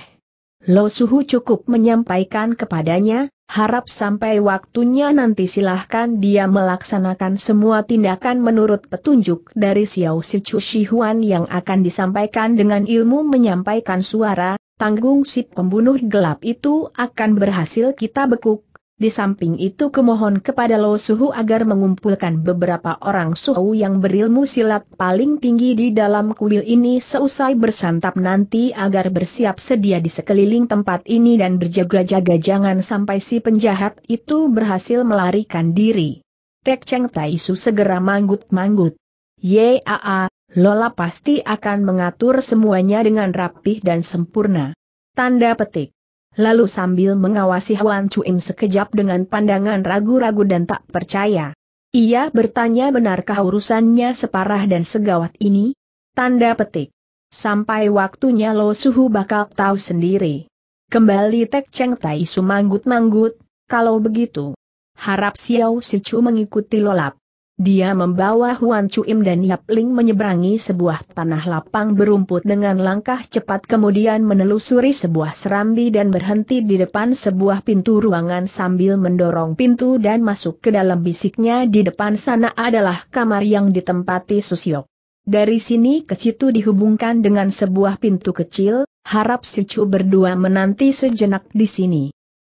Lo Suhu cukup menyampaikan kepadanya, harap sampai waktunya nanti silahkan dia melaksanakan semua tindakan menurut petunjuk dari Xiao Sichu Shihuan yang akan disampaikan dengan ilmu menyampaikan suara, tanggung si pembunuh gelap itu akan berhasil kita bekuk, di samping itu kemohon kepada Lo Suhu agar mengumpulkan beberapa orang Suhu yang berilmu silat paling tinggi di dalam kuil ini seusai bersantap nanti agar bersiap sedia di sekeliling tempat ini dan berjaga-jaga jangan sampai si penjahat itu berhasil melarikan diri. Tek Cheng Taisu segera manggut-manggut. Yaa, Lola pasti akan mengatur semuanya dengan rapih dan sempurna. Tanda petik lalu sambil mengawasi Huan Chuin sekejap dengan pandangan ragu-ragu dan tak percaya. Ia bertanya benarkah urusannya separah dan segawat ini? Tanda petik. Sampai waktunya Lo Suhu bakal tahu sendiri. Kembali Tek Cheng Tai Su manggut-manggut, kalau begitu. Harap Xiao Sichu mengikuti lolap. Dia membawa Huan Chuim dan Yap Ling menyeberangi sebuah tanah lapang berumput dengan langkah cepat kemudian menelusuri sebuah serambi dan berhenti di depan sebuah pintu ruangan sambil mendorong pintu dan masuk ke dalam bisiknya di depan sana adalah kamar yang ditempati Susiok. Dari sini ke situ dihubungkan dengan sebuah pintu kecil, harap Sichu berdua menanti sejenak di sini.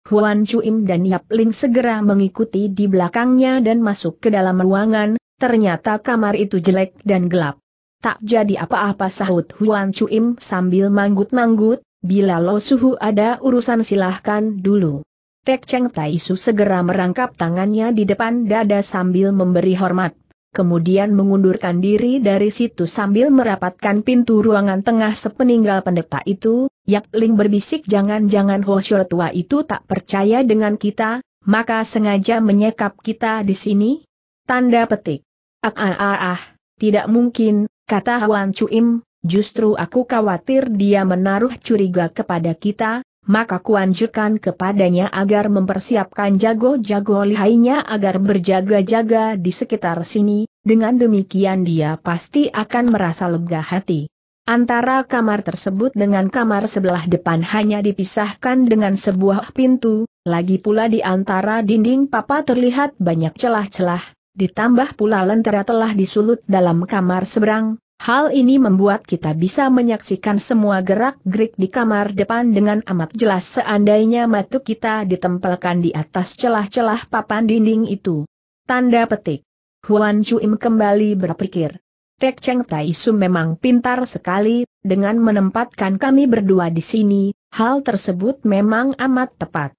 Huan Chuim dan Yap Ling segera mengikuti di belakangnya dan masuk ke dalam ruangan, ternyata kamar itu jelek dan gelap. Tak jadi apa-apa sahut Huan Chuim sambil manggut-manggut, bila lo suhu ada urusan silahkan dulu. Tek Cheng Taisu segera merangkap tangannya di depan dada sambil memberi hormat kemudian mengundurkan diri dari situ sambil merapatkan pintu ruangan tengah sepeninggal pendeta itu, Yak Ling berbisik jangan-jangan Ho Shou tua itu tak percaya dengan kita, maka sengaja menyekap kita di sini? Tanda petik. Ah ah ah, ah tidak mungkin, kata Huan Cuim, justru aku khawatir dia menaruh curiga kepada kita, maka kuanjurkan kepadanya agar mempersiapkan jago-jago lihainya agar berjaga-jaga di sekitar sini, dengan demikian dia pasti akan merasa lega hati. Antara kamar tersebut dengan kamar sebelah depan hanya dipisahkan dengan sebuah pintu, lagi pula di antara dinding papa terlihat banyak celah-celah, ditambah pula lentera telah disulut dalam kamar seberang, Hal ini membuat kita bisa menyaksikan semua gerak-gerik di kamar depan dengan amat jelas seandainya matu kita ditempelkan di atas celah-celah papan dinding itu. Tanda petik. Huan Chuim kembali berpikir. Tek Cheng Tai Su memang pintar sekali, dengan menempatkan kami berdua di sini, hal tersebut memang amat tepat.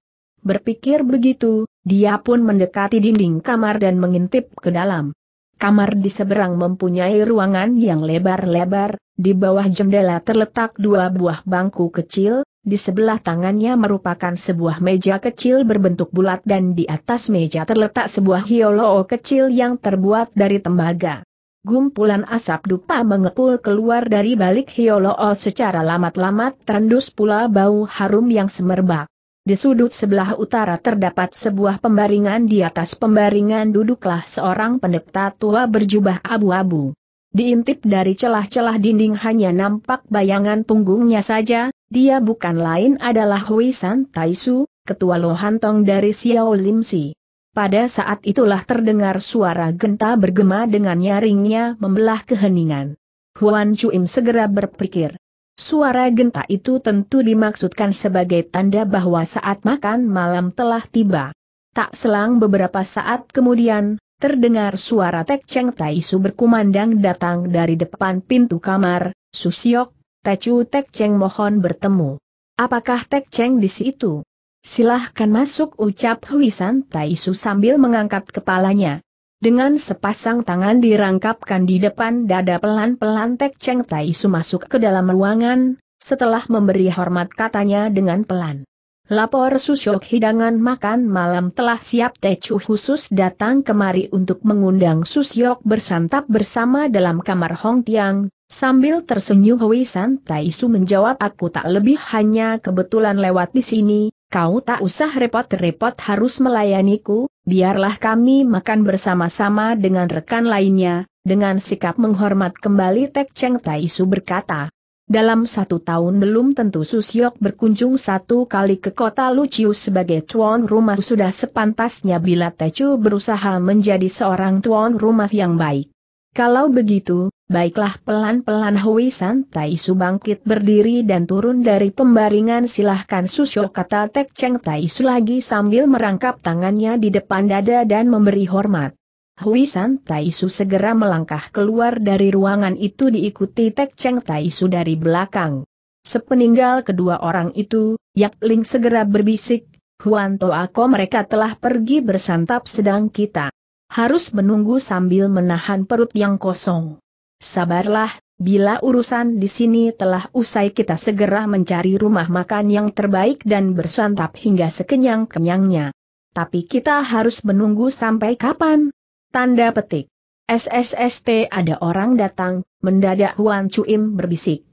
Berpikir begitu, dia pun mendekati dinding kamar dan mengintip ke dalam. Kamar di seberang mempunyai ruangan yang lebar-lebar, di bawah jendela terletak dua buah bangku kecil, di sebelah tangannya merupakan sebuah meja kecil berbentuk bulat dan di atas meja terletak sebuah hioloo kecil yang terbuat dari tembaga. Gumpulan asap dupa mengepul keluar dari balik hioloo secara lamat-lamat terendus pula bau harum yang semerbak. Di sudut sebelah utara terdapat sebuah pembaringan di atas pembaringan duduklah seorang pendeta tua berjubah abu-abu. Diintip dari celah-celah dinding hanya nampak bayangan punggungnya saja, dia bukan lain adalah Hui San Taisu, ketua Lohantong dari Xiao Lim Si. Pada saat itulah terdengar suara genta bergema dengan nyaringnya membelah keheningan. Huan Chuim segera berpikir, Suara genta itu tentu dimaksudkan sebagai tanda bahwa saat makan malam telah tiba. Tak selang beberapa saat kemudian, terdengar suara Tek Cheng Taisu berkumandang datang dari depan pintu kamar, Susiok, Tecu Tek Cheng mohon bertemu. Apakah Tek Cheng di situ? Silahkan masuk ucap Huisan Taisu sambil mengangkat kepalanya. Dengan sepasang tangan dirangkapkan di depan dada pelan-pelan Tek Cheng Tai Su masuk ke dalam ruangan, setelah memberi hormat katanya dengan pelan. Lapor susyok hidangan makan malam telah siap Tecu khusus datang kemari untuk mengundang susyok bersantap bersama dalam kamar Hong Tiang. Sambil tersenyum Hui San Tai Su menjawab aku tak lebih hanya kebetulan lewat di sini, kau tak usah repot-repot harus melayaniku, biarlah kami makan bersama-sama dengan rekan lainnya, dengan sikap menghormat kembali Tek Cheng Su berkata. Dalam satu tahun belum tentu Susyok berkunjung satu kali ke kota Luciu sebagai tuan rumah sudah sepantasnya bila Tecu berusaha menjadi seorang tuan rumah yang baik. Kalau begitu, Baiklah pelan-pelan Hui Tai Su bangkit berdiri dan turun dari pembaringan silahkan Susyo kata Tek Cheng Tai Su lagi sambil merangkap tangannya di depan dada dan memberi hormat. Hui Tai Su segera melangkah keluar dari ruangan itu diikuti Tek Cheng Tai Su dari belakang. Sepeninggal kedua orang itu, Yak Ling segera berbisik, Huan To Ako mereka telah pergi bersantap sedang kita harus menunggu sambil menahan perut yang kosong. Sabarlah, bila urusan di sini telah usai kita segera mencari rumah makan yang terbaik dan bersantap hingga sekenyang-kenyangnya. Tapi kita harus menunggu sampai kapan? Tanda petik. SSST ada orang datang, mendadak Huan Cuim berbisik.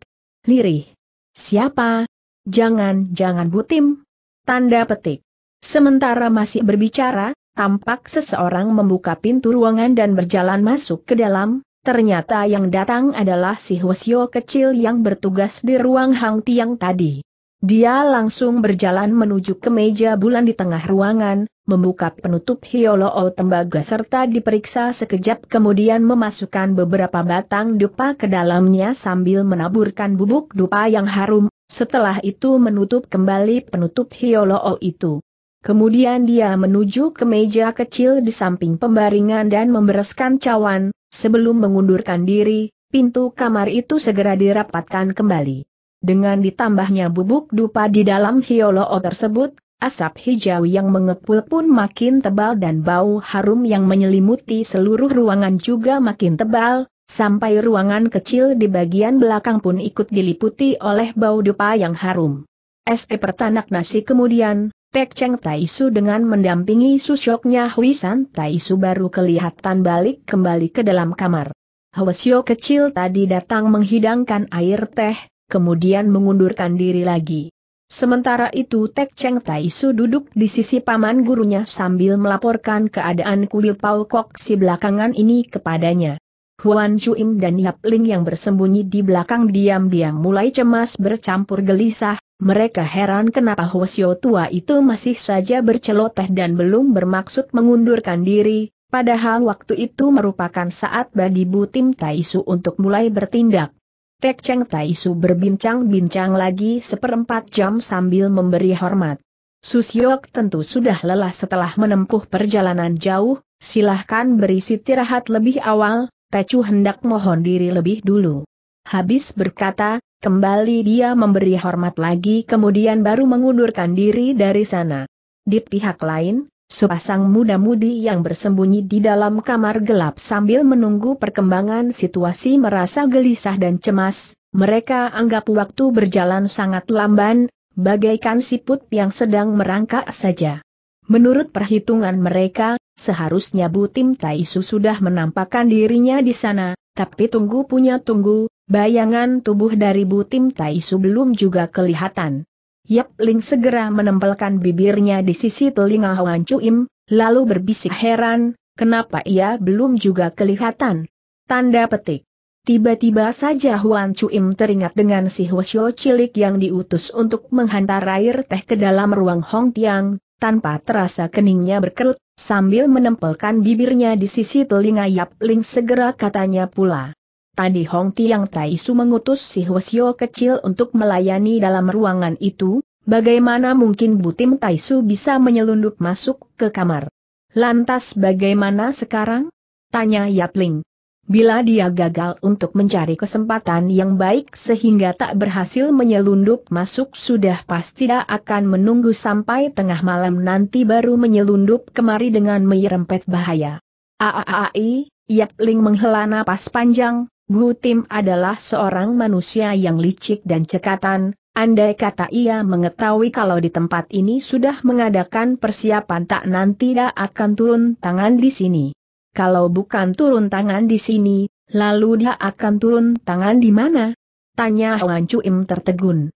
Lirih. Siapa? Jangan-jangan Butim. Tanda petik. Sementara masih berbicara, tampak seseorang membuka pintu ruangan dan berjalan masuk ke dalam, Ternyata yang datang adalah si Hwasyo kecil yang bertugas di ruang Hang Tiang tadi. Dia langsung berjalan menuju ke meja bulan di tengah ruangan, membuka penutup hiolo hioloo tembaga serta diperiksa sekejap kemudian memasukkan beberapa batang dupa ke dalamnya sambil menaburkan bubuk dupa yang harum, setelah itu menutup kembali penutup hiolo hioloo itu. Kemudian dia menuju ke meja kecil di samping pembaringan dan membereskan cawan, sebelum mengundurkan diri, pintu kamar itu segera dirapatkan kembali. Dengan ditambahnya bubuk dupa di dalam hioloo tersebut, asap hijau yang mengepul pun makin tebal dan bau harum yang menyelimuti seluruh ruangan juga makin tebal, sampai ruangan kecil di bagian belakang pun ikut diliputi oleh bau dupa yang harum. S.E. Pertanak Nasi kemudian, Pek Cheng Taisu dengan mendampingi susyoknya Huisan Taisu baru kelihatan balik kembali ke dalam kamar. Hwasyo kecil tadi datang menghidangkan air teh, kemudian mengundurkan diri lagi. Sementara itu Tek Cheng Taisu duduk di sisi paman gurunya sambil melaporkan keadaan kuil Pau Kok si belakangan ini kepadanya. Huan Chuim dan Yap Ling yang bersembunyi di belakang diam-diam mulai cemas bercampur gelisah, mereka heran kenapa Hwasyo tua itu masih saja berceloteh dan belum bermaksud mengundurkan diri, padahal waktu itu merupakan saat bagi Butim Taisu untuk mulai bertindak. Tek Cheng Taisu berbincang-bincang lagi seperempat jam sambil memberi hormat. Susyok tentu sudah lelah setelah menempuh perjalanan jauh, silahkan berisi tirahat lebih awal, Tecu hendak mohon diri lebih dulu. Habis berkata, Kembali dia memberi hormat lagi kemudian baru mengundurkan diri dari sana. Di pihak lain, sepasang muda-mudi yang bersembunyi di dalam kamar gelap sambil menunggu perkembangan situasi merasa gelisah dan cemas, mereka anggap waktu berjalan sangat lamban, bagaikan siput yang sedang merangkak saja. Menurut perhitungan mereka, seharusnya Butim Taisu sudah menampakkan dirinya di sana, tapi tunggu punya tunggu, Bayangan tubuh dari Butim Taisu belum juga kelihatan. Yap Ling segera menempelkan bibirnya di sisi telinga Chu Im, lalu berbisik heran, kenapa ia belum juga kelihatan. Tanda petik. Tiba-tiba saja Huan Im teringat dengan si Hwasyo cilik yang diutus untuk menghantar air teh ke dalam ruang Hong Tiang, tanpa terasa keningnya berkerut, sambil menempelkan bibirnya di sisi telinga Yap Ling segera katanya pula. Tadi Hong Tiang Tai Su mengutus si Hwasyo kecil untuk melayani dalam ruangan itu, bagaimana mungkin Butim Tai Su bisa menyelundup masuk ke kamar? Lantas bagaimana sekarang? Tanya Yap Ling. Bila dia gagal untuk mencari kesempatan yang baik sehingga tak berhasil menyelundup masuk sudah pasti dia akan menunggu sampai tengah malam nanti baru menyelundup kemari dengan menyerempet bahaya. Aaai, Yap Ling menghela napas panjang, Gu Tim adalah seorang manusia yang licik dan cekatan, andai kata ia mengetahui kalau di tempat ini sudah mengadakan persiapan tak nanti dia akan turun tangan di sini. Kalau bukan turun tangan di sini, lalu dia akan turun tangan di mana? Tanya Wan Im tertegun.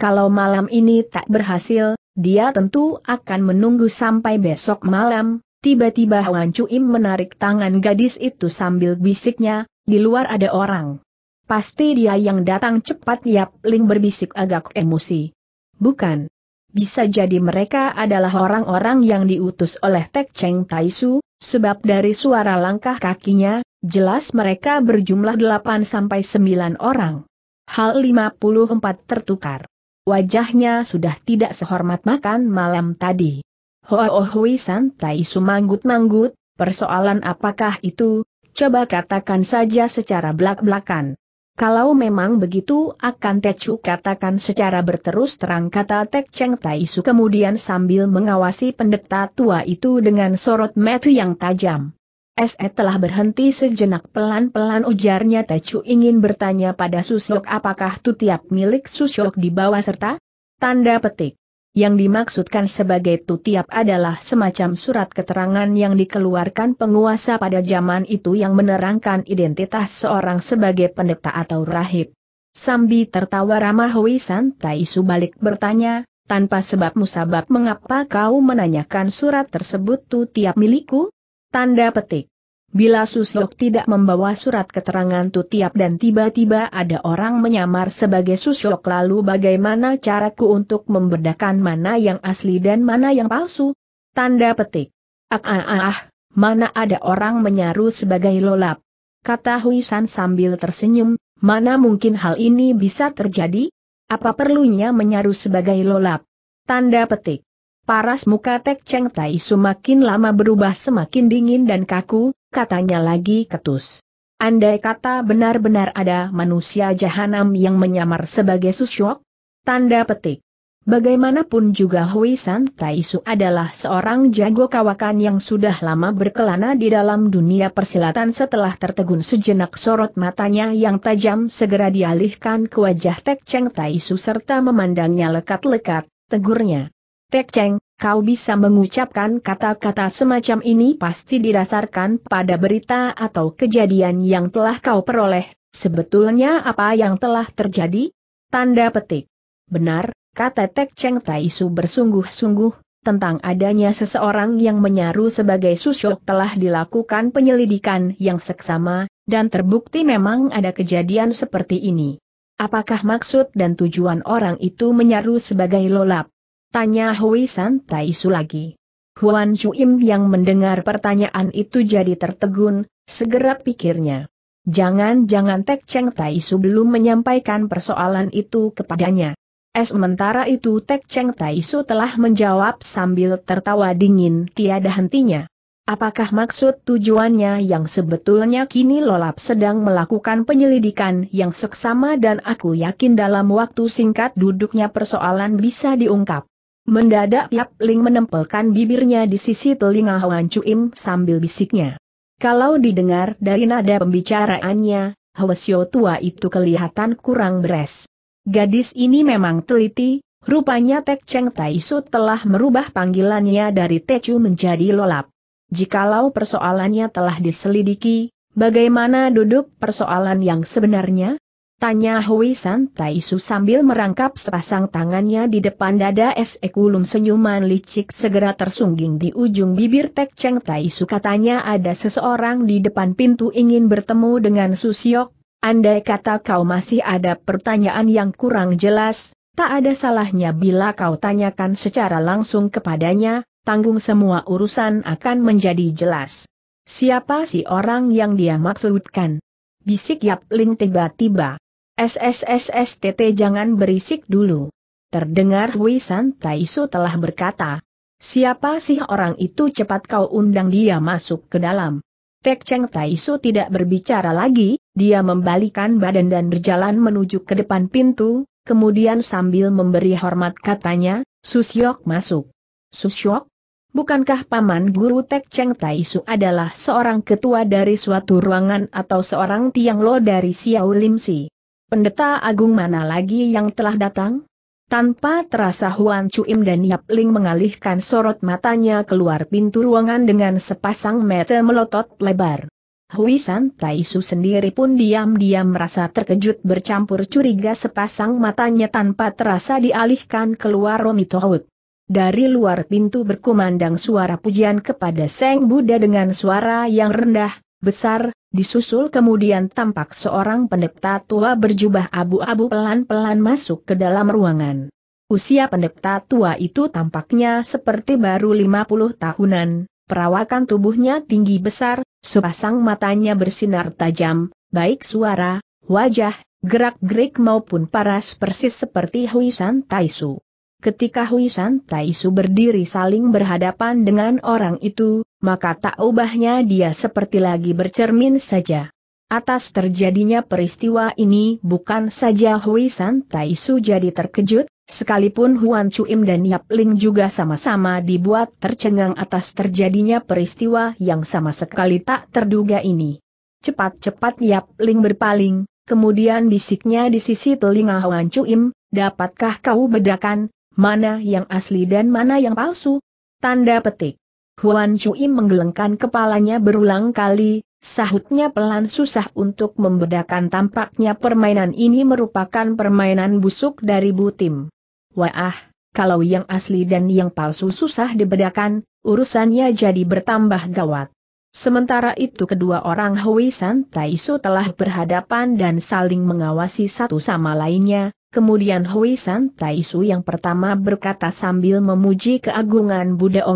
Kalau malam ini tak berhasil, dia tentu akan menunggu sampai besok malam, Tiba-tiba Huan Chuim menarik tangan gadis itu sambil bisiknya, di luar ada orang. Pasti dia yang datang cepat Yap Ling berbisik agak emosi. Bukan. Bisa jadi mereka adalah orang-orang yang diutus oleh Tek Cheng Taisu, sebab dari suara langkah kakinya, jelas mereka berjumlah 8-9 orang. Hal 54 tertukar. Wajahnya sudah tidak sehormat makan malam tadi. Hoi oh santai sumanggut-manggut, persoalan apakah itu, coba katakan saja secara belak-belakan. Kalau memang begitu akan Tecu katakan secara berterus terang kata Tek Cheng Taisu kemudian sambil mengawasi pendeta tua itu dengan sorot mata yang tajam. SE telah berhenti sejenak pelan-pelan ujarnya Tecu ingin bertanya pada Susok apakah tu tiap milik Susok dibawa serta? Tanda petik. Yang dimaksudkan sebagai tutiap adalah semacam surat keterangan yang dikeluarkan penguasa pada zaman itu yang menerangkan identitas seorang sebagai pendeta atau rahib. Sambi tertawa ramah Hui Taisu balik bertanya, tanpa sebab musabab mengapa kau menanyakan surat tersebut tu tiap milikku? Tanda petik. Bila Susyok tidak membawa surat keterangan tu tiap dan tiba-tiba ada orang menyamar sebagai Susyok lalu bagaimana caraku untuk membedakan mana yang asli dan mana yang palsu? Tanda petik. Ah ah ah, ah. mana ada orang menyaru sebagai lolap? Kata Huisan sambil tersenyum, mana mungkin hal ini bisa terjadi? Apa perlunya menyaru sebagai lolap? Tanda petik. Paras muka Tek Cheng Tai semakin lama berubah semakin dingin dan kaku, katanya lagi ketus. Andai kata benar-benar ada manusia jahanam yang menyamar sebagai susyok? Tanda petik. Bagaimanapun juga Hui San Taisu adalah seorang jago kawakan yang sudah lama berkelana di dalam dunia persilatan setelah tertegun sejenak sorot matanya yang tajam segera dialihkan ke wajah Tek Cheng Taisu serta memandangnya lekat-lekat, tegurnya. Tek Cheng, kau bisa mengucapkan kata-kata semacam ini pasti didasarkan pada berita atau kejadian yang telah kau peroleh. Sebetulnya apa yang telah terjadi? Tanda petik. Benar, kata Tek Cheng Taisu bersungguh-sungguh, tentang adanya seseorang yang menyaru sebagai susyok telah dilakukan penyelidikan yang seksama, dan terbukti memang ada kejadian seperti ini. Apakah maksud dan tujuan orang itu menyaru sebagai lolap? Tanya Hui San Tai Su lagi. Huan Chuim yang mendengar pertanyaan itu jadi tertegun, segera pikirnya. Jangan-jangan Tek Cheng Tai Su belum menyampaikan persoalan itu kepadanya. Eh, sementara itu Tek Cheng Tai Su telah menjawab sambil tertawa dingin tiada hentinya. Apakah maksud tujuannya yang sebetulnya kini Lolap sedang melakukan penyelidikan yang seksama dan aku yakin dalam waktu singkat duduknya persoalan bisa diungkap. Mendadak Yap Ling menempelkan bibirnya di sisi telinga Hwan Im sambil bisiknya. Kalau didengar dari nada pembicaraannya, Hwasyo tua itu kelihatan kurang beres. Gadis ini memang teliti, rupanya Tek Cheng Su telah merubah panggilannya dari Teju menjadi Lolap. Jikalau persoalannya telah diselidiki, bagaimana duduk persoalan yang sebenarnya? Tanya Hui San Taisu sambil merangkap sepasang tangannya di depan dada Kulum senyuman licik segera tersungging di ujung bibir Tek Cheng Taisu katanya ada seseorang di depan pintu ingin bertemu dengan Susiok, andai kata kau masih ada pertanyaan yang kurang jelas, tak ada salahnya bila kau tanyakan secara langsung kepadanya, tanggung semua urusan akan menjadi jelas. Siapa si orang yang dia maksudkan? Bisik Yap Ling tiba-tiba. SSSSTT jangan berisik dulu. Terdengar Hui San telah berkata. Siapa sih orang itu cepat kau undang dia masuk ke dalam. Tek Cheng Taisu tidak berbicara lagi, dia membalikan badan dan berjalan menuju ke depan pintu, kemudian sambil memberi hormat katanya, Susyok masuk. Susyok? Bukankah paman guru Tek Cheng Taisu adalah seorang ketua dari suatu ruangan atau seorang tiang lo dari Xiao Lim si? pendeta agung mana lagi yang telah datang? Tanpa terasa Huan Chuim dan Yap Ling mengalihkan sorot matanya keluar pintu ruangan dengan sepasang mata melotot lebar. Hui San Taisu sendiri pun diam-diam merasa terkejut bercampur curiga sepasang matanya tanpa terasa dialihkan keluar Romi Tohut. Dari luar pintu berkumandang suara pujian kepada Seng Buddha dengan suara yang rendah, besar, Disusul kemudian tampak seorang pendeta tua berjubah abu-abu pelan-pelan masuk ke dalam ruangan. Usia pendeta tua itu tampaknya seperti baru 50 tahunan, perawakan tubuhnya tinggi besar, sepasang matanya bersinar tajam, baik suara, wajah, gerak-gerik maupun paras persis seperti Huisan Taisu. Ketika Hui San Taisu berdiri saling berhadapan dengan orang itu, maka tak ubahnya dia seperti lagi bercermin saja. Atas terjadinya peristiwa ini bukan saja Hui San Taisu jadi terkejut, sekalipun Huan Chuim dan Yap Ling juga sama-sama dibuat tercengang atas terjadinya peristiwa yang sama sekali tak terduga ini. Cepat-cepat Yap Ling berpaling, kemudian bisiknya di sisi telinga Huan Chuim, dapatkah kau bedakan, Mana yang asli dan mana yang palsu? Tanda petik. Huan Cui menggelengkan kepalanya berulang kali, sahutnya pelan susah untuk membedakan tampaknya permainan ini merupakan permainan busuk dari Butim. Wah, kalau yang asli dan yang palsu susah dibedakan, urusannya jadi bertambah gawat. Sementara itu kedua orang Hui San Taisu telah berhadapan dan saling mengawasi satu sama lainnya, Kemudian Hui San Taisu yang pertama berkata sambil memuji keagungan Buddha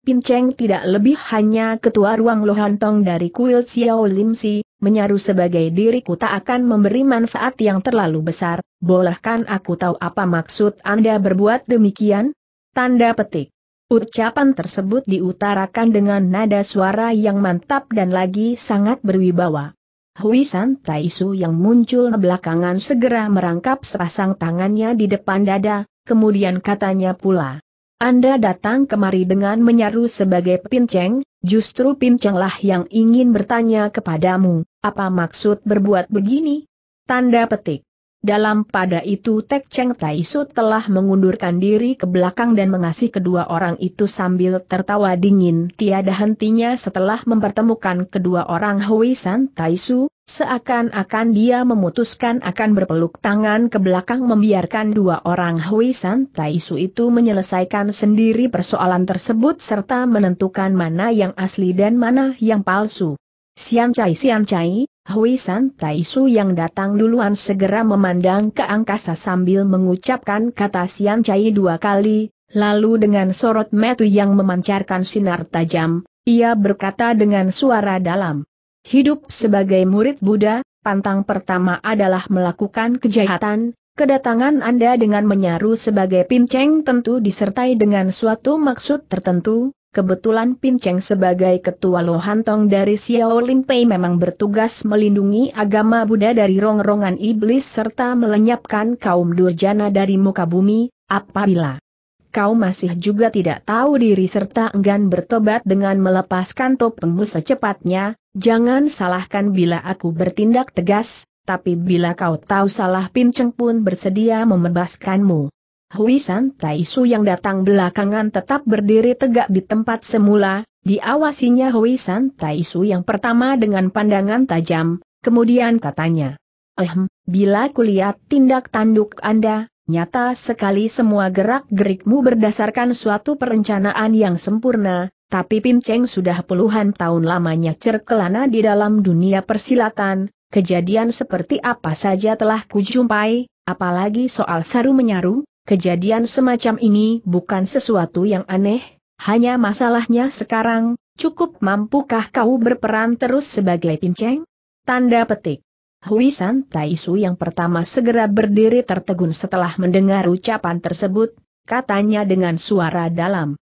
Pin Cheng tidak lebih hanya ketua ruang Lohantong dari kuil Xiao Lim Si, menyaru sebagai diriku tak akan memberi manfaat yang terlalu besar, bolehkan aku tahu apa maksud Anda berbuat demikian? Tanda petik. Ucapan tersebut diutarakan dengan nada suara yang mantap dan lagi sangat berwibawa. Hui San Su yang muncul belakangan segera merangkap sepasang tangannya di depan dada, kemudian katanya pula. Anda datang kemari dengan menyaru sebagai pinceng, justru pincenglah yang ingin bertanya kepadamu, apa maksud berbuat begini? Tanda petik. Dalam pada itu Tek Cheng Taisu telah mengundurkan diri ke belakang dan mengasih kedua orang itu sambil tertawa dingin tiada hentinya setelah mempertemukan kedua orang Hui San Taisu, seakan-akan dia memutuskan akan berpeluk tangan ke belakang membiarkan dua orang Hui San Taisu itu menyelesaikan sendiri persoalan tersebut serta menentukan mana yang asli dan mana yang palsu. Sian Chai Sian Chai, Hui San Taisu yang datang duluan segera memandang ke angkasa sambil mengucapkan kata Sian Cai dua kali, lalu dengan sorot metu yang memancarkan sinar tajam, ia berkata dengan suara dalam. Hidup sebagai murid Buddha, pantang pertama adalah melakukan kejahatan, kedatangan Anda dengan menyaru sebagai pinceng tentu disertai dengan suatu maksud tertentu, Kebetulan Pinceng sebagai ketua Lohantong dari Xiaolin Pei memang bertugas melindungi agama Buddha dari rongrongan iblis serta melenyapkan kaum durjana dari muka bumi, apabila kau masih juga tidak tahu diri serta enggan bertobat dengan melepaskan topengmu secepatnya, jangan salahkan bila aku bertindak tegas, tapi bila kau tahu salah Pinceng pun bersedia membebaskanmu. Hui San Taisu yang datang belakangan tetap berdiri tegak di tempat semula, diawasinya Hui San Taisu yang pertama dengan pandangan tajam, kemudian katanya, Ehm, bila kulihat tindak tanduk Anda, nyata sekali semua gerak-gerikmu berdasarkan suatu perencanaan yang sempurna, tapi Pin Cheng sudah puluhan tahun lamanya cerkelana di dalam dunia persilatan, kejadian seperti apa saja telah kujumpai, apalagi soal saru-menyaru, Kejadian semacam ini bukan sesuatu yang aneh, hanya masalahnya sekarang, cukup mampukah kau berperan terus sebagai pinceng? Tanda petik. Huisan Taisu yang pertama segera berdiri tertegun setelah mendengar ucapan tersebut, katanya dengan suara dalam.